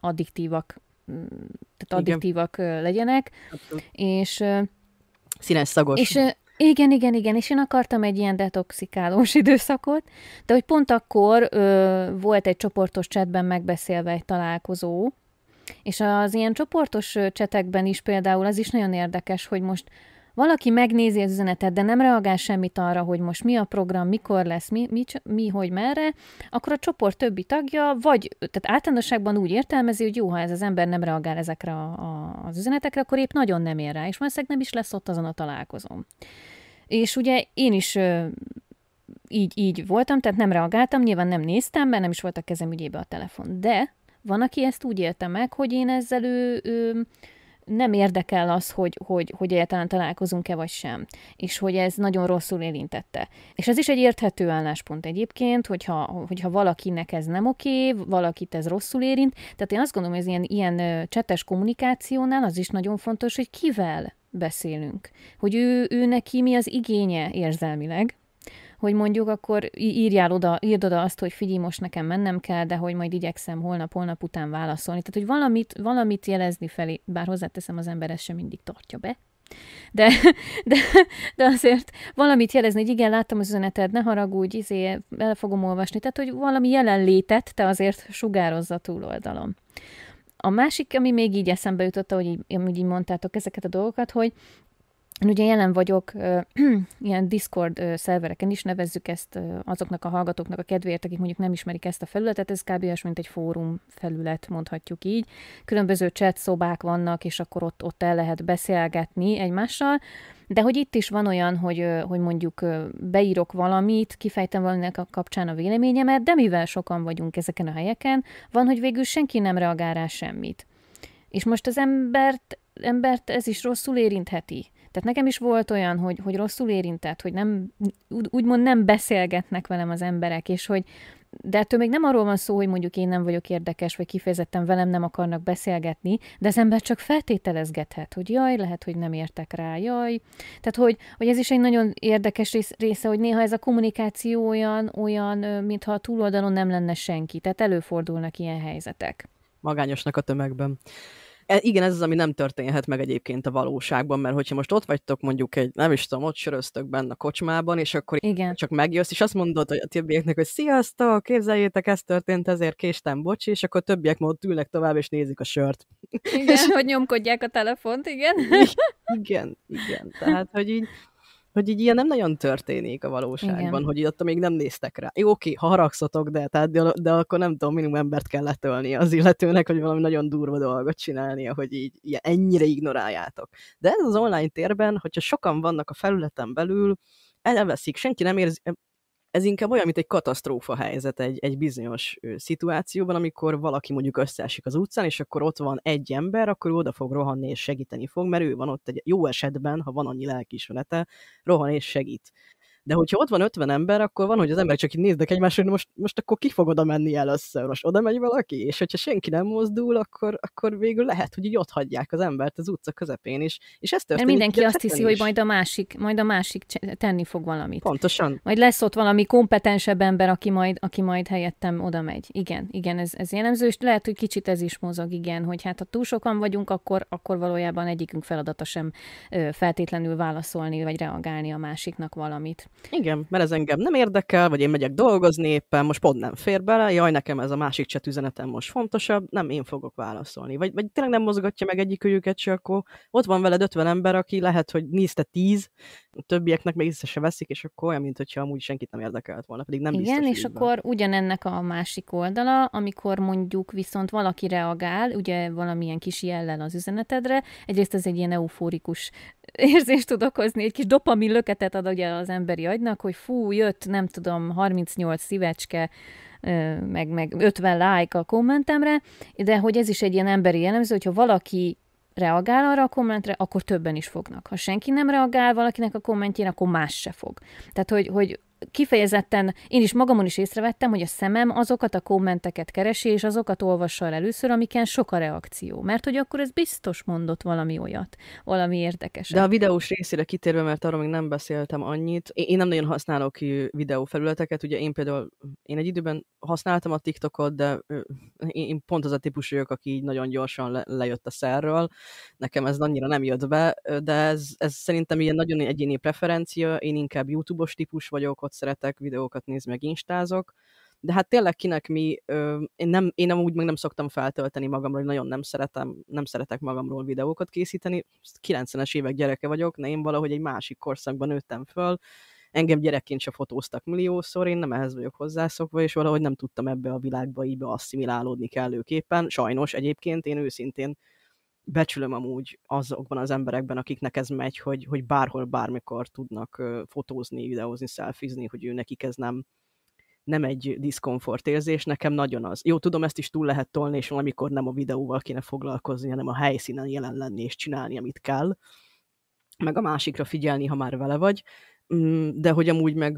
addiktívak, mm, tehát addiktívak Igen. legyenek. Abszolút. És színes szagos. És igen, igen, igen, és én akartam egy ilyen detoxikálós időszakot, de hogy pont akkor ö, volt egy csoportos csetben megbeszélve egy találkozó, és az ilyen csoportos csetekben is például az is nagyon érdekes, hogy most valaki megnézi az üzenetet, de nem reagál semmit arra, hogy most mi a program, mikor lesz, mi, mi, mi hogy merre, akkor a csoport többi tagja vagy, tehát általánosságban úgy értelmezi, hogy jó, ha ez az ember nem reagál ezekre a, a, az üzenetekre, akkor épp nagyon nem ér rá, és valószínűleg nem is lesz ott azon a találkozón. És ugye én is így, így voltam, tehát nem reagáltam, nyilván nem néztem, mert nem is volt a kezem ügyébe a telefon. De van, aki ezt úgy érte meg, hogy én ezzel ő, ő nem érdekel az, hogy, hogy, hogy egyáltalán találkozunk-e vagy sem, és hogy ez nagyon rosszul érintette. És ez is egy érthető álláspont egyébként, hogyha, hogyha valakinek ez nem oké, valakit ez rosszul érint. Tehát én azt gondolom, hogy ez ilyen, ilyen csetes kommunikációnál az is nagyon fontos, hogy kivel beszélünk. Hogy ő, ő neki mi az igénye érzelmileg, hogy mondjuk akkor írjál oda, írd oda azt, hogy figyelj, most nekem mennem kell, de hogy majd igyekszem holnap, holnap után válaszolni. Tehát, hogy valamit, valamit jelezni felé, bár hozzáteszem, az ember ezt sem mindig tartja be, de, de, de azért valamit jelezni, hogy igen, láttam az üzeneted, ne haragudj, izé, el fogom olvasni. Tehát, hogy valami jelenlétet te azért sugározza túloldalom. A másik, ami még így eszembe jutott, ahogy így, így mondtátok ezeket a dolgokat, hogy én ugye jelen vagyok ö, ö, ilyen Discord ö, szervereken is, nevezzük ezt ö, azoknak a hallgatóknak a kedvéért, akik mondjuk nem ismerik ezt a felületet, ez kb. Is, mint egy fórum felület, mondhatjuk így. Különböző chat szobák vannak, és akkor ott, ott el lehet beszélgetni egymással, de hogy itt is van olyan, hogy, hogy mondjuk beírok valamit, kifejtem valaminek a kapcsán a véleményemet, de mivel sokan vagyunk ezeken a helyeken, van, hogy végül senki nem reagál rá semmit. És most az embert, embert ez is rosszul érintheti tehát nekem is volt olyan, hogy, hogy rosszul érintett, hogy nem, úgymond nem beszélgetnek velem az emberek, és hogy de ettől még nem arról van szó, hogy mondjuk én nem vagyok érdekes, vagy kifejezetten velem nem akarnak beszélgetni, de az ember csak feltételezgethet, hogy jaj, lehet, hogy nem értek rá, jaj. Tehát, hogy, hogy ez is egy nagyon érdekes része, hogy néha ez a kommunikáció olyan, olyan, mintha a túloldalon nem lenne senki. Tehát előfordulnak ilyen helyzetek. Magányosnak a tömegben. E, igen, ez az, ami nem történhet meg egyébként a valóságban, mert hogyha most ott vagytok mondjuk egy, nem is tudom, ott söröztök benne a kocsmában, és akkor igen. csak megjössz, és azt mondod hogy a többieknek, hogy sziasztok, képzeljétek, ez történt, ezért késtem, bocs, és akkor többiek mód ülnek tovább, és nézik a sört. Igen, és... hogy nyomkodják a telefont, igen. igen, igen. Tehát, hogy így hogy így ilyen nem nagyon történik a valóságban, Igen. hogy ott még nem néztek rá. Jó, oké, ha haragszotok, de, tehát, de, de akkor nem tudom, minimum embert kell letölni az illetőnek, hogy valami nagyon durva dolgot csinálnia, hogy így ilyen, ennyire ignoráljátok. De ez az online térben, hogyha sokan vannak a felületen belül, elveszik, senki nem érzi, ez inkább olyan, mint egy katasztrófa helyzet egy, egy bizonyos szituációban, amikor valaki mondjuk összeesik az utcán, és akkor ott van egy ember, akkor oda fog rohanni és segíteni fog, mert ő van ott egy jó esetben, ha van annyi lelkismerete, rohan és segít. De hogyha ott van 50 ember, akkor van, hogy az emberek csak így néznek egymásra, hogy most, most akkor ki fog oda menni először, most oda megy valaki, és hogyha senki nem mozdul, akkor, akkor végül lehet, hogy így ott hagyják az embert az utca közepén is. És ez történik. Mert mindenki azt hiszi, is. hogy majd a másik, majd a másik tenni fog valamit. Pontosan. Majd lesz ott valami kompetensebb ember, aki majd, aki majd helyettem oda megy. Igen, igen, ez, ez jellemző, és lehet, hogy kicsit ez is mozog, igen, hogy hát ha túl sokan vagyunk, akkor, akkor valójában egyikünk feladata sem feltétlenül válaszolni, vagy reagálni a másiknak valamit. Igen, mert ez engem nem érdekel, vagy én megyek dolgozni éppen, most pont nem fér bele, jaj, nekem ez a másik cset üzenetem most fontosabb, nem én fogok válaszolni. Vagy, vagy tényleg nem mozgatja meg egyik őket, se, akkor ott van veled 50 ember, aki lehet, hogy nézte 10, a többieknek még észre se veszik, és akkor olyan, mint hogyha amúgy senkit nem érdekelt volna, pedig nem Igen, biztos, és ügyben. akkor ugyanennek a másik oldala, amikor mondjuk viszont valaki reagál, ugye valamilyen kis jellel az üzenetedre, egyrészt ez egy ilyen eufórikus érzést tud okozni, egy kis dopamin löketet ad ugye az emberi agynak, hogy fú, jött, nem tudom, 38 szívecske, meg, meg 50 like a kommentemre, de hogy ez is egy ilyen emberi jellemző, hogyha valaki reagál arra a kommentre, akkor többen is fognak. Ha senki nem reagál valakinek a kommentjére, akkor más se fog. Tehát, hogy, hogy kifejezetten én is magamon is észrevettem, hogy a szemem azokat a kommenteket keresi, és azokat olvassa el először, amiken sok a reakció. Mert hogy akkor ez biztos mondott valami olyat, valami érdekes. De a videós részére kitérve, mert arról még nem beszéltem annyit, én nem nagyon használok videófelületeket, ugye én például, én egy időben használtam a TikTokot, de én pont az a típus vagyok, aki így nagyon gyorsan le, lejött a szerről, nekem ez annyira nem jött be, de ez, ez szerintem ilyen nagyon egyéni preferencia, én inkább YouTube-os típus vagyok, ott szeretek, videókat nézni, meg instázok, de hát tényleg kinek mi, ö, én, nem, én nem úgy meg nem szoktam feltölteni magamról, hogy nagyon nem szeretem, nem szeretek magamról videókat készíteni, 90-es évek gyereke vagyok, de én valahogy egy másik korszakban nőttem föl, engem gyerekként se fotóztak milliószor, én nem ehhez vagyok hozzászokva, és valahogy nem tudtam ebbe a világba így beasszimilálódni kellőképpen. Sajnos egyébként én őszintén becsülöm amúgy azokban az emberekben, akiknek ez megy, hogy, hogy bárhol, bármikor tudnak fotózni, videózni, szelfizni, hogy ő nekik ez nem, nem egy diszkomfort érzés, nekem nagyon az. Jó, tudom, ezt is túl lehet tolni, és valamikor nem a videóval kéne foglalkozni, hanem a helyszínen jelen lenni és csinálni, amit kell, meg a másikra figyelni, ha már vele vagy, Mm, de hogy amúgy meg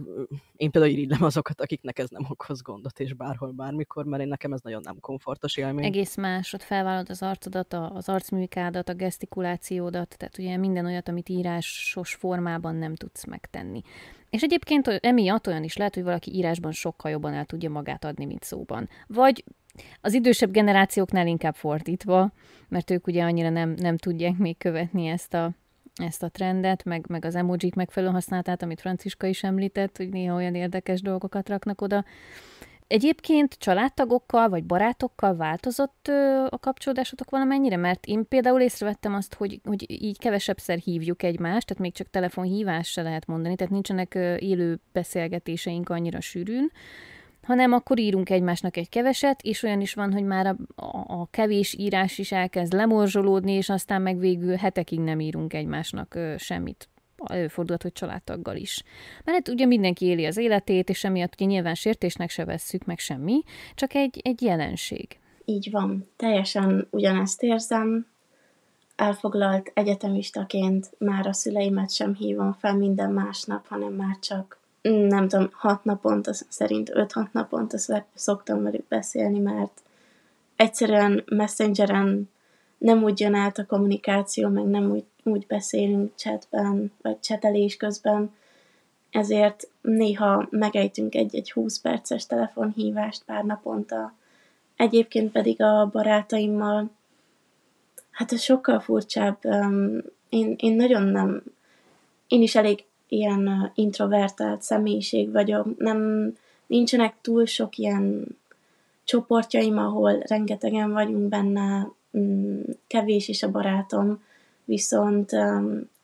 én például irigylem azokat, akiknek ez nem okoz gondot, és bárhol, bármikor, mert én nekem ez nagyon nem komfortos élmény. Egész más, ott felvállalod az arcodat, az arcműkádat, a gesztikulációdat, tehát ugye minden olyat, amit írásos formában nem tudsz megtenni. És egyébként emiatt olyan is lehet, hogy valaki írásban sokkal jobban el tudja magát adni, mint szóban. Vagy az idősebb generációknál inkább fordítva, mert ők ugye annyira nem, nem tudják még követni ezt a ezt a trendet, meg, meg az emojik megfelelő használatát, amit Franciska is említett, hogy néha olyan érdekes dolgokat raknak oda. Egyébként családtagokkal vagy barátokkal változott a kapcsolódásotok valamennyire? Mert én például észrevettem azt, hogy, hogy így kevesebbszer hívjuk egymást, tehát még csak telefonhívás se lehet mondani, tehát nincsenek élő beszélgetéseink annyira sűrűn, hanem akkor írunk egymásnak egy keveset, és olyan is van, hogy már a, a, kevés írás is elkezd lemorzsolódni, és aztán meg végül hetekig nem írunk egymásnak ö, semmit előfordulhat, hogy családtaggal is. Mert hát ugye mindenki éli az életét, és emiatt ugye nyilván sértésnek se vesszük meg semmi, csak egy, egy jelenség. Így van. Teljesen ugyanezt érzem. Elfoglalt egyetemistaként már a szüleimet sem hívom fel minden másnap, hanem már csak nem tudom, hat naponta, szerint 5-6 naponta szoktam velük beszélni, mert egyszerűen messengeren nem úgy jön át a kommunikáció, meg nem úgy, úgy beszélünk chatben, vagy csetelés közben, ezért néha megejtünk egy-egy 20 perces telefonhívást pár naponta. Egyébként pedig a barátaimmal, hát ez sokkal furcsább. Én, én nagyon nem, én is elég ilyen introvertált személyiség vagyok, nem, nincsenek túl sok ilyen csoportjaim, ahol rengetegen vagyunk benne, mm, kevés is a barátom, viszont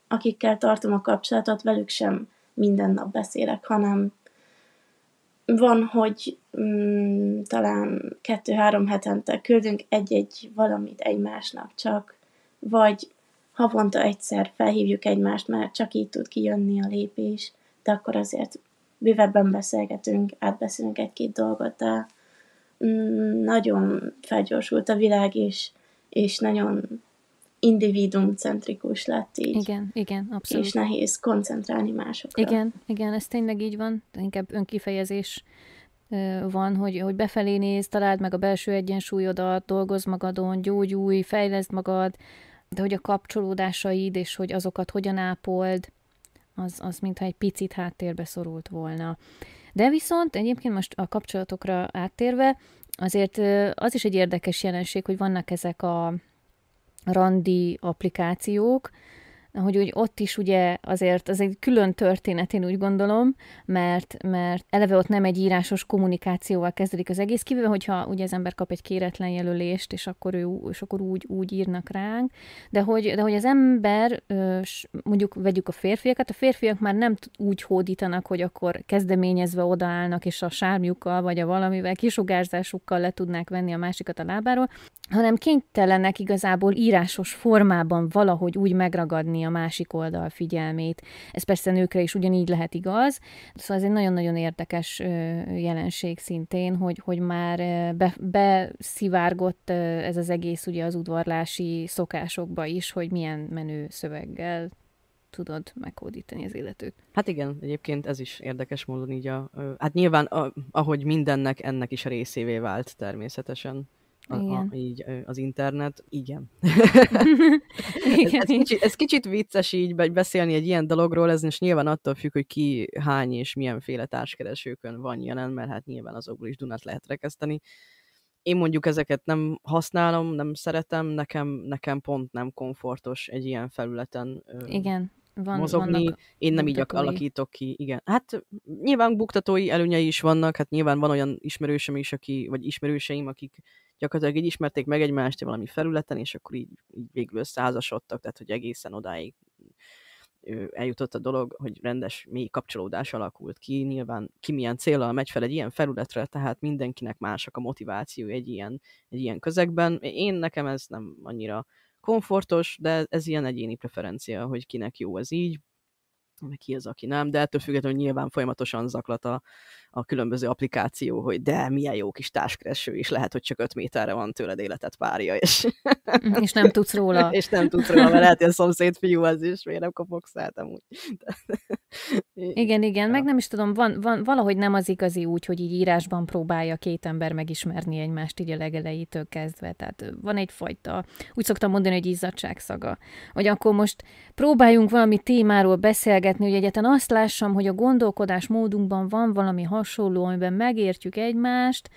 akikkel tartom a kapcsolatot, velük sem minden nap beszélek, hanem van, hogy mm, talán kettő-három hetente küldünk egy-egy valamit egymásnak csak, vagy havonta egyszer felhívjuk egymást, mert csak így tud kijönni a lépés, de akkor azért bővebben beszélgetünk, átbeszélünk egy-két dolgot, de mm, nagyon felgyorsult a világ, és, és nagyon individuumcentrikus lett így. Igen, igen, abszolút. És nehéz koncentrálni másokra. Igen, igen, ez tényleg így van, inkább önkifejezés van, hogy, hogy befelé néz, találd meg a belső egyensúlyodat, dolgozz magadon, gyógyulj, fejleszd magad, de hogy a kapcsolódásaid, és hogy azokat hogyan ápold, az, az mintha egy picit háttérbe szorult volna. De viszont egyébként most a kapcsolatokra áttérve, azért az is egy érdekes jelenség, hogy vannak ezek a randi applikációk, hogy úgy ott is ugye azért az egy külön történet, én úgy gondolom, mert, mert eleve ott nem egy írásos kommunikációval kezdődik az egész, kivéve, hogyha ugye az ember kap egy kéretlen jelölést, és akkor, ő, és akkor úgy, úgy írnak ránk, de hogy, de hogy az ember, mondjuk vegyük a férfiakat, a férfiak már nem úgy hódítanak, hogy akkor kezdeményezve odaállnak, és a sármjukkal, vagy a valamivel, kisugárzásukkal le tudnák venni a másikat a lábáról, hanem kénytelenek igazából írásos formában valahogy úgy megragadni a másik oldal figyelmét. Ez persze nőkre is ugyanígy lehet igaz, szóval ez egy nagyon-nagyon érdekes jelenség szintén, hogy, hogy már be, beszivárgott ez az egész ugye az udvarlási szokásokba is, hogy milyen menő szöveggel tudod meghódítani az életük. Hát igen, egyébként ez is érdekes módon így a... Hát nyilván, a, ahogy mindennek, ennek is részévé vált természetesen a, igen. A, így az internet. Igen. igen. ez, ez, kicsit, ez kicsit vicces így beszélni egy ilyen dologról, ez most nyilván attól függ, hogy ki, hány és milyenféle társkeresőkön van jelen, mert hát nyilván azokból is Dunát lehet rekeszteni. Én mondjuk ezeket nem használom, nem szeretem, nekem, nekem pont nem komfortos egy ilyen felületen igen, van, mozogni, én nem buktatói. így alakítok ki, igen. Hát nyilván buktatói előnyei is vannak, hát nyilván van olyan ismerősöm is, aki, vagy ismerőseim, akik gyakorlatilag így ismerték meg egymást valami felületen, és akkor így, így végül összeházasodtak, tehát hogy egészen odáig eljutott a dolog, hogy rendes mély kapcsolódás alakult ki, nyilván ki milyen célral megy fel egy ilyen felületre, tehát mindenkinek mások a motiváció egy ilyen, egy ilyen közegben. Én nekem ez nem annyira komfortos, de ez ilyen egyéni preferencia, hogy kinek jó ez így, meg ki az, aki nem, de ettől függetlenül nyilván folyamatosan zaklat a, a különböző applikáció, hogy de milyen jó kis táskreső is, lehet, hogy csak 5 méterre van tőled életet párja, és... Mhm, és nem tudsz róla. és nem tudsz róla, mert lehet, hogy a szomszéd fiú az is, miért nem kapok szert amúgy. De... igen, igen, ja. meg nem is tudom, van, van, valahogy nem az igazi úgy, hogy így írásban próbálja két ember megismerni egymást így a legelejétől kezdve, tehát van egyfajta, úgy szoktam mondani, hogy izzadságszaga, hogy akkor most próbáljunk valami témáról beszél beszélgetni, hogy egyetlen azt lássam, hogy a gondolkodás módunkban van valami hasonló, amiben megértjük egymást,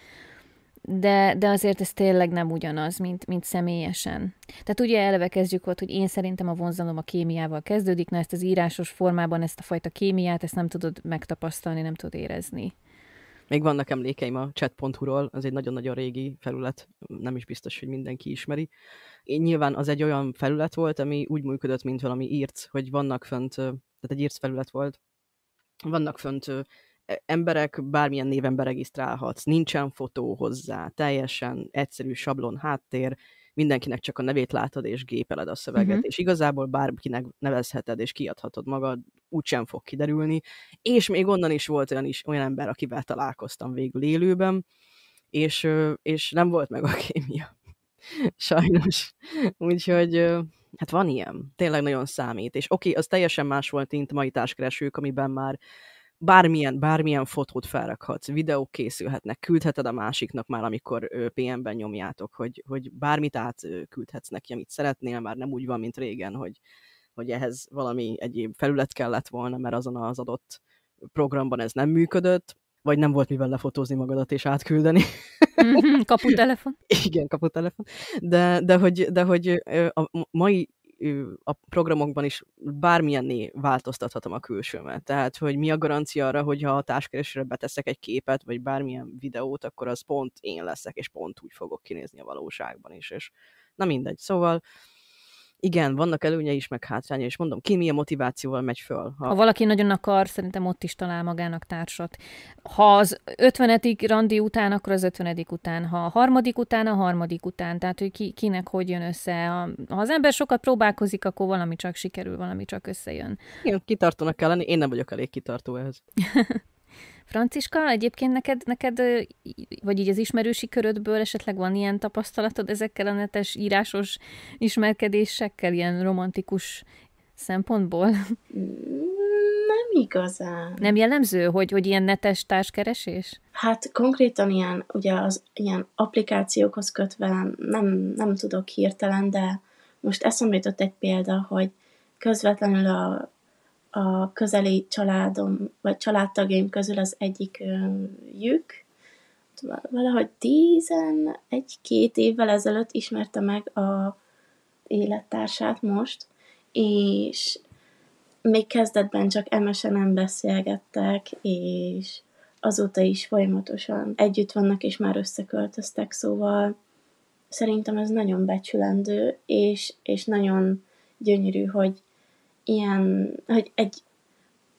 de, de azért ez tényleg nem ugyanaz, mint, mint személyesen. Tehát ugye eleve kezdjük ott, hogy én szerintem a vonzalom a kémiával kezdődik, na ezt az írásos formában, ezt a fajta kémiát, ezt nem tudod megtapasztalni, nem tudod érezni. Még vannak emlékeim a chat.hu-ról, az egy nagyon-nagyon régi felület, nem is biztos, hogy mindenki ismeri. Én nyilván az egy olyan felület volt, ami úgy működött, mint valami írt, hogy vannak fönt tehát egy írt felület volt. Vannak fönt e, emberek, bármilyen néven beregisztrálhatsz, nincsen fotó hozzá, teljesen egyszerű sablon háttér, mindenkinek csak a nevét látod, és gépeled a szöveget, uh-huh. és igazából bárkinek nevezheted, és kiadhatod magad, úgysem fog kiderülni, és még onnan is volt olyan, is, olyan ember, akivel találkoztam végül élőben, és, és nem volt meg a kémia. Sajnos. Úgyhogy hát van ilyen, tényleg nagyon számít, és oké, okay, az teljesen más volt, mint mai társkeresők, amiben már bármilyen, bármilyen fotót felrakhatsz, videók készülhetnek, küldheted a másiknak már, amikor PM-ben nyomjátok, hogy, hogy bármit átküldhetsz neki, amit szeretnél, már nem úgy van, mint régen, hogy, hogy ehhez valami egyéb felület kellett volna, mert azon az adott programban ez nem működött, vagy nem volt mivel lefotózni magadat és átküldeni. Kapott mhm, telefon? kaputelefon. Igen, kaputelefon. De, de, hogy, de hogy a mai a programokban is bármilyenné változtathatom a külsőmet. Tehát, hogy mi a garancia arra, hogy ha a társkeresőre beteszek egy képet, vagy bármilyen videót, akkor az pont én leszek, és pont úgy fogok kinézni a valóságban is. És na mindegy. Szóval igen, vannak előnye is, meg hátránya, és mondom, ki milyen motivációval megy föl. Ha... ha valaki nagyon akar, szerintem ott is talál magának társat. Ha az 50. randi után, akkor az 50. után. Ha a harmadik után, a harmadik után. Tehát, hogy ki, kinek hogy jön össze. Ha, ha az ember sokat próbálkozik, akkor valami csak sikerül, valami csak összejön. Igen, kitartónak kell lenni. Én nem vagyok elég kitartó ehhez. Franciska, egyébként neked, neked, vagy így az ismerősi körödből esetleg van ilyen tapasztalatod ezekkel a netes írásos ismerkedésekkel, ilyen romantikus szempontból? Nem igazán. Nem jellemző, hogy, hogy ilyen netes társkeresés? Hát konkrétan ilyen, ugye az ilyen applikációkhoz kötve nem, nem tudok hirtelen, de most eszembe jutott egy példa, hogy közvetlenül a a közeli családom, vagy családtagjaim közül az egyik jük, valahogy tízen egy-két évvel ezelőtt ismerte meg a élettársát most, és még kezdetben csak emesen nem beszélgettek, és azóta is folyamatosan együtt vannak, és már összeköltöztek, szóval szerintem ez nagyon becsülendő, és, és nagyon gyönyörű, hogy ilyen, hogy egy,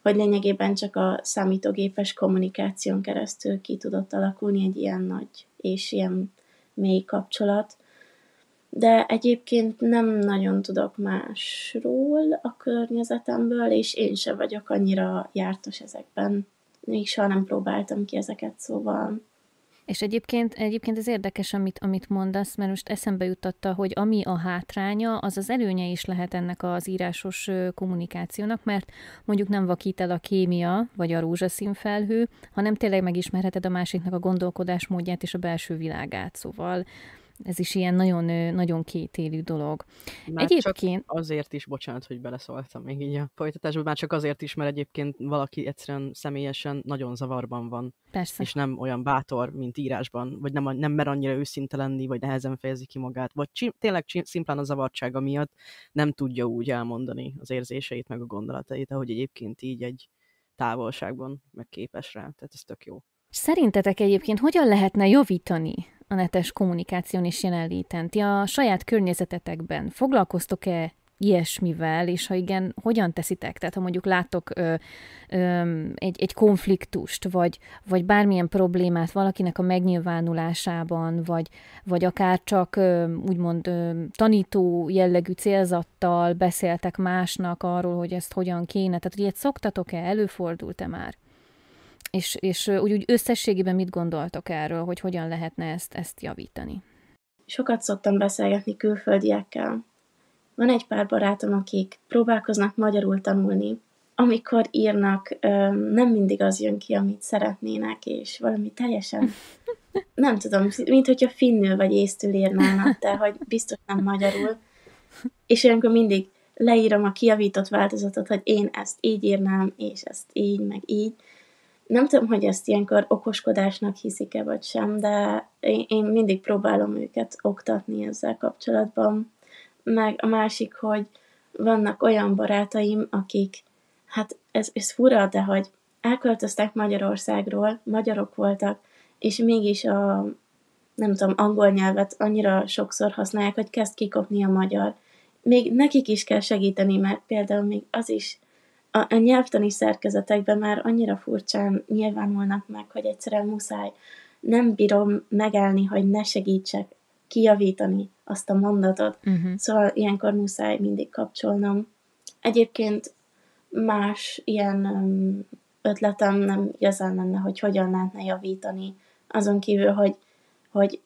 hogy lényegében csak a számítógépes kommunikáción keresztül ki tudott alakulni egy ilyen nagy és ilyen mély kapcsolat. De egyébként nem nagyon tudok másról a környezetemből, és én se vagyok annyira jártos ezekben. Még soha nem próbáltam ki ezeket, szóval és egyébként, egyébként ez érdekes, amit, amit mondasz, mert most eszembe jutotta, hogy ami a hátránya, az az előnye is lehet ennek az írásos kommunikációnak, mert mondjuk nem vakít el a kémia, vagy a rózsaszín felhő, hanem tényleg megismerheted a másiknak a gondolkodásmódját és a belső világát. Szóval ez is ilyen nagyon, nagyon kétélű dolog. Már egyébként... csak azért is, bocsánat, hogy beleszóltam még így a folytatásban, már csak azért is, mert egyébként valaki egyszerűen személyesen nagyon zavarban van. Persze. És nem olyan bátor, mint írásban, vagy nem, nem mer annyira őszinte lenni, vagy nehezen fejezi ki magát, vagy csim, tényleg csim, szimplán a zavartsága miatt nem tudja úgy elmondani az érzéseit, meg a gondolatait, ahogy egyébként így egy távolságban meg képes rá. Tehát ez tök jó. Szerintetek egyébként hogyan lehetne javítani a netes kommunikáción is jelenléten. Ti a saját környezetetekben foglalkoztok-e ilyesmivel, és ha igen, hogyan teszitek? Tehát ha mondjuk láttok ö, ö, egy, egy konfliktust, vagy, vagy bármilyen problémát valakinek a megnyilvánulásában, vagy, vagy akár csak ö, úgymond ö, tanító jellegű célzattal beszéltek másnak arról, hogy ezt hogyan kéne, tehát hogy ilyet szoktatok-e, előfordult-e már? és, és úgy, úgy összességében mit gondoltok erről, hogy hogyan lehetne ezt, ezt javítani? Sokat szoktam beszélgetni külföldiekkel. Van egy pár barátom, akik próbálkoznak magyarul tanulni. Amikor írnak, nem mindig az jön ki, amit szeretnének, és valami teljesen, nem tudom, mint hogyha finnül vagy észtül írnának, de hogy biztos nem magyarul. És olyankor mindig leírom a kiavított változatot, hogy én ezt így írnám, és ezt így, meg így nem tudom, hogy ezt ilyenkor okoskodásnak hiszik-e vagy sem, de én, én mindig próbálom őket oktatni ezzel kapcsolatban. Meg a másik, hogy vannak olyan barátaim, akik, hát ez, ez fura, de hogy elköltöztek Magyarországról, magyarok voltak, és mégis a, nem tudom, angol nyelvet annyira sokszor használják, hogy kezd kikopni a magyar. Még nekik is kell segíteni, mert például még az is a, a nyelvtani szerkezetekben már annyira furcsán nyilvánulnak meg, hogy egyszerűen muszáj. Nem bírom megállni, hogy ne segítsek kijavítani azt a mondatot. Uh-huh. Szóval ilyenkor muszáj mindig kapcsolnom. Egyébként más ilyen ötletem nem igazán lenne, hogy hogyan lehetne javítani. Azon kívül, hogy hogy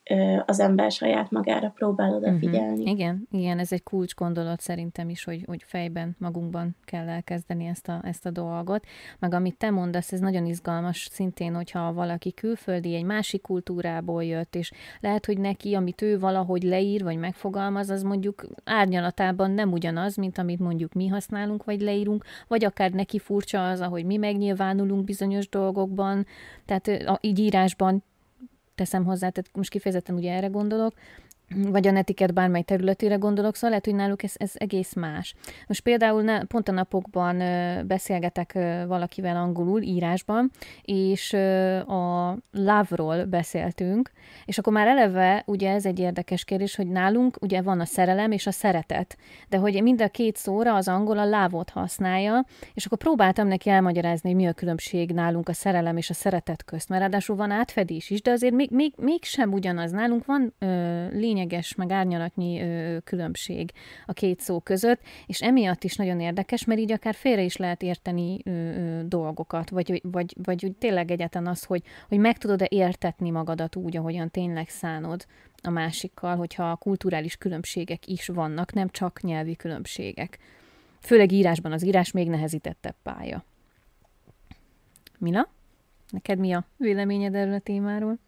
az ember saját magára próbál odafigyelni. Uh-huh. Igen, igen, ez egy kulcs gondolat szerintem is, hogy, hogy fejben magunkban kell elkezdeni ezt a, ezt a dolgot. Meg amit te mondasz, ez nagyon izgalmas szintén, hogyha valaki külföldi, egy másik kultúrából jött, és lehet, hogy neki, amit ő valahogy leír, vagy megfogalmaz, az mondjuk árnyalatában nem ugyanaz, mint amit mondjuk mi használunk, vagy leírunk, vagy akár neki furcsa az, ahogy mi megnyilvánulunk bizonyos dolgokban, tehát így írásban teszem hozzá, tehát most kifejezetten ugye erre gondolok, vagy a netiket bármely területére gondolok, szóval lehet, hogy náluk ez, ez egész más. Most például ne, pont a napokban ö, beszélgetek ö, valakivel angolul, írásban, és ö, a love-ról beszéltünk, és akkor már eleve, ugye ez egy érdekes kérdés, hogy nálunk ugye van a szerelem és a szeretet, de hogy mind a két szóra az angol a lávot használja, és akkor próbáltam neki elmagyarázni, hogy mi a különbség nálunk a szerelem és a szeretet közt, mert ráadásul van átfedés is, de azért még, még, mégsem ugyanaz. Nálunk van ö, lényeg lényeges, meg árnyalatnyi ö, különbség a két szó között, és emiatt is nagyon érdekes, mert így akár félre is lehet érteni ö, ö, dolgokat, vagy, vagy, vagy úgy tényleg egyetlen az, hogy, hogy meg tudod-e értetni magadat úgy, ahogyan tényleg szánod a másikkal, hogyha kulturális különbségek is vannak, nem csak nyelvi különbségek. Főleg írásban az írás még nehezítettebb pálya. Mila, neked mi a véleményed erről a témáról?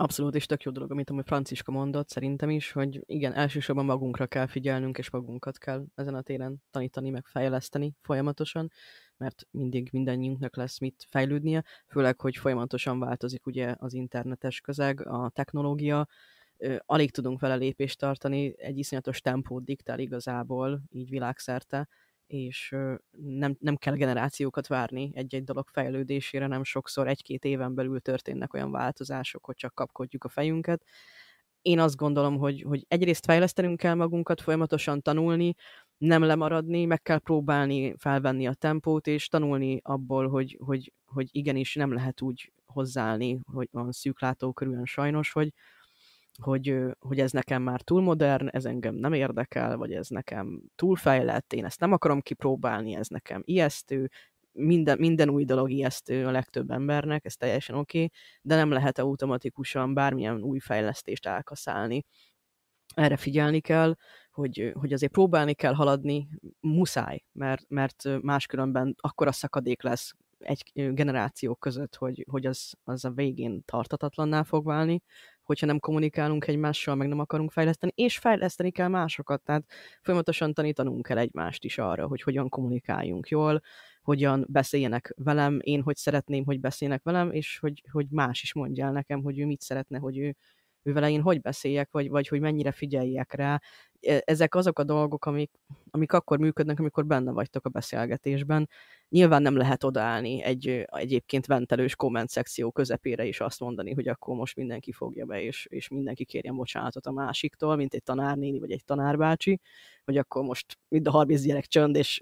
Abszolút, és tök jó dolog, amit amúgy Franciska mondott, szerintem is, hogy igen, elsősorban magunkra kell figyelnünk, és magunkat kell ezen a téren tanítani, meg fejleszteni folyamatosan, mert mindig mindannyiunknak lesz mit fejlődnie, főleg, hogy folyamatosan változik ugye az internetes közeg, a technológia, alig tudunk vele lépést tartani, egy iszonyatos tempót diktál igazából, így világszerte, és nem, nem kell generációkat várni egy-egy dolog fejlődésére, nem sokszor egy-két éven belül történnek olyan változások, hogy csak kapkodjuk a fejünket. Én azt gondolom, hogy, hogy egyrészt fejlesztenünk kell magunkat, folyamatosan tanulni, nem lemaradni, meg kell próbálni felvenni a tempót, és tanulni abból, hogy, hogy, hogy igenis nem lehet úgy hozzáállni, hogy van körülön sajnos, hogy, hogy, hogy ez nekem már túl modern, ez engem nem érdekel, vagy ez nekem túl fejlett, én ezt nem akarom kipróbálni, ez nekem ijesztő, minden, minden új dolog ijesztő a legtöbb embernek, ez teljesen oké, okay, de nem lehet automatikusan bármilyen új fejlesztést elkaszálni. Erre figyelni kell, hogy, hogy azért próbálni kell haladni, muszáj, mert, mert máskülönben akkora szakadék lesz egy generáció között, hogy, hogy az, az a végén tartatatlanná fog válni, hogyha nem kommunikálunk egymással, meg nem akarunk fejleszteni, és fejleszteni kell másokat, tehát folyamatosan tanítanunk kell egymást is arra, hogy hogyan kommunikáljunk jól, hogyan beszéljenek velem, én hogy szeretném, hogy beszéljenek velem, és hogy, hogy más is mondja el nekem, hogy ő mit szeretne, hogy ő ővele én hogy beszéljek, vagy, vagy hogy mennyire figyeljek rá. E, ezek azok a dolgok, amik, amik akkor működnek, amikor benne vagytok a beszélgetésben. Nyilván nem lehet odaállni egy egyébként ventelős komment szekció közepére is azt mondani, hogy akkor most mindenki fogja be, és, és mindenki kérjen bocsánatot a másiktól, mint egy tanárnéni vagy egy tanárbácsi, hogy akkor most mind a 30 gyerek csönd, és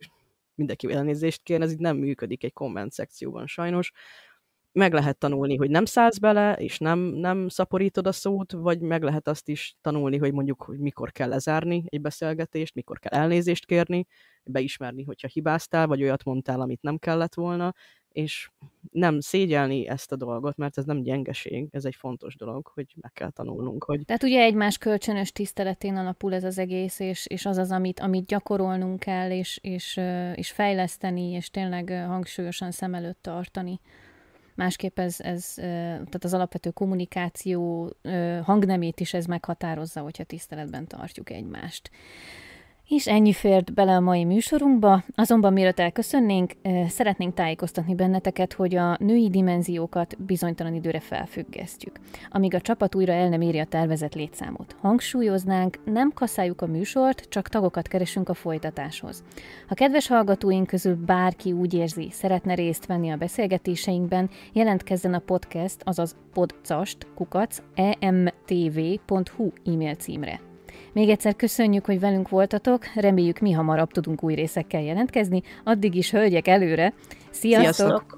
mindenki elnézést kér, ez itt nem működik egy komment szekcióban sajnos meg lehet tanulni, hogy nem szállsz bele, és nem, nem szaporítod a szót, vagy meg lehet azt is tanulni, hogy mondjuk, hogy mikor kell lezárni egy beszélgetést, mikor kell elnézést kérni, beismerni, hogyha hibáztál, vagy olyat mondtál, amit nem kellett volna, és nem szégyelni ezt a dolgot, mert ez nem gyengeség, ez egy fontos dolog, hogy meg kell tanulnunk. Hogy... Tehát ugye egymás kölcsönös tiszteletén alapul ez az egész, és, és az az, amit, amit gyakorolnunk kell, és, és, és fejleszteni, és tényleg hangsúlyosan szem előtt tartani másképp ez, ez tehát az alapvető kommunikáció hangnemét is ez meghatározza, hogyha tiszteletben tartjuk egymást. És ennyi fért bele a mai műsorunkba, azonban mielőtt elköszönnénk, szeretnénk tájékoztatni benneteket, hogy a női dimenziókat bizonytalan időre felfüggesztjük, amíg a csapat újra el nem írja a tervezett létszámot. Hangsúlyoznánk, nem kaszáljuk a műsort, csak tagokat keresünk a folytatáshoz. Ha kedves hallgatóink közül bárki úgy érzi, szeretne részt venni a beszélgetéseinkben, jelentkezzen a podcast, azaz podcast, kukac, emtv.hu e-mail címre. Még egyszer köszönjük, hogy velünk voltatok, reméljük mi hamarabb tudunk új részekkel jelentkezni. Addig is, hölgyek, előre! Sziasztok! Sziasztok.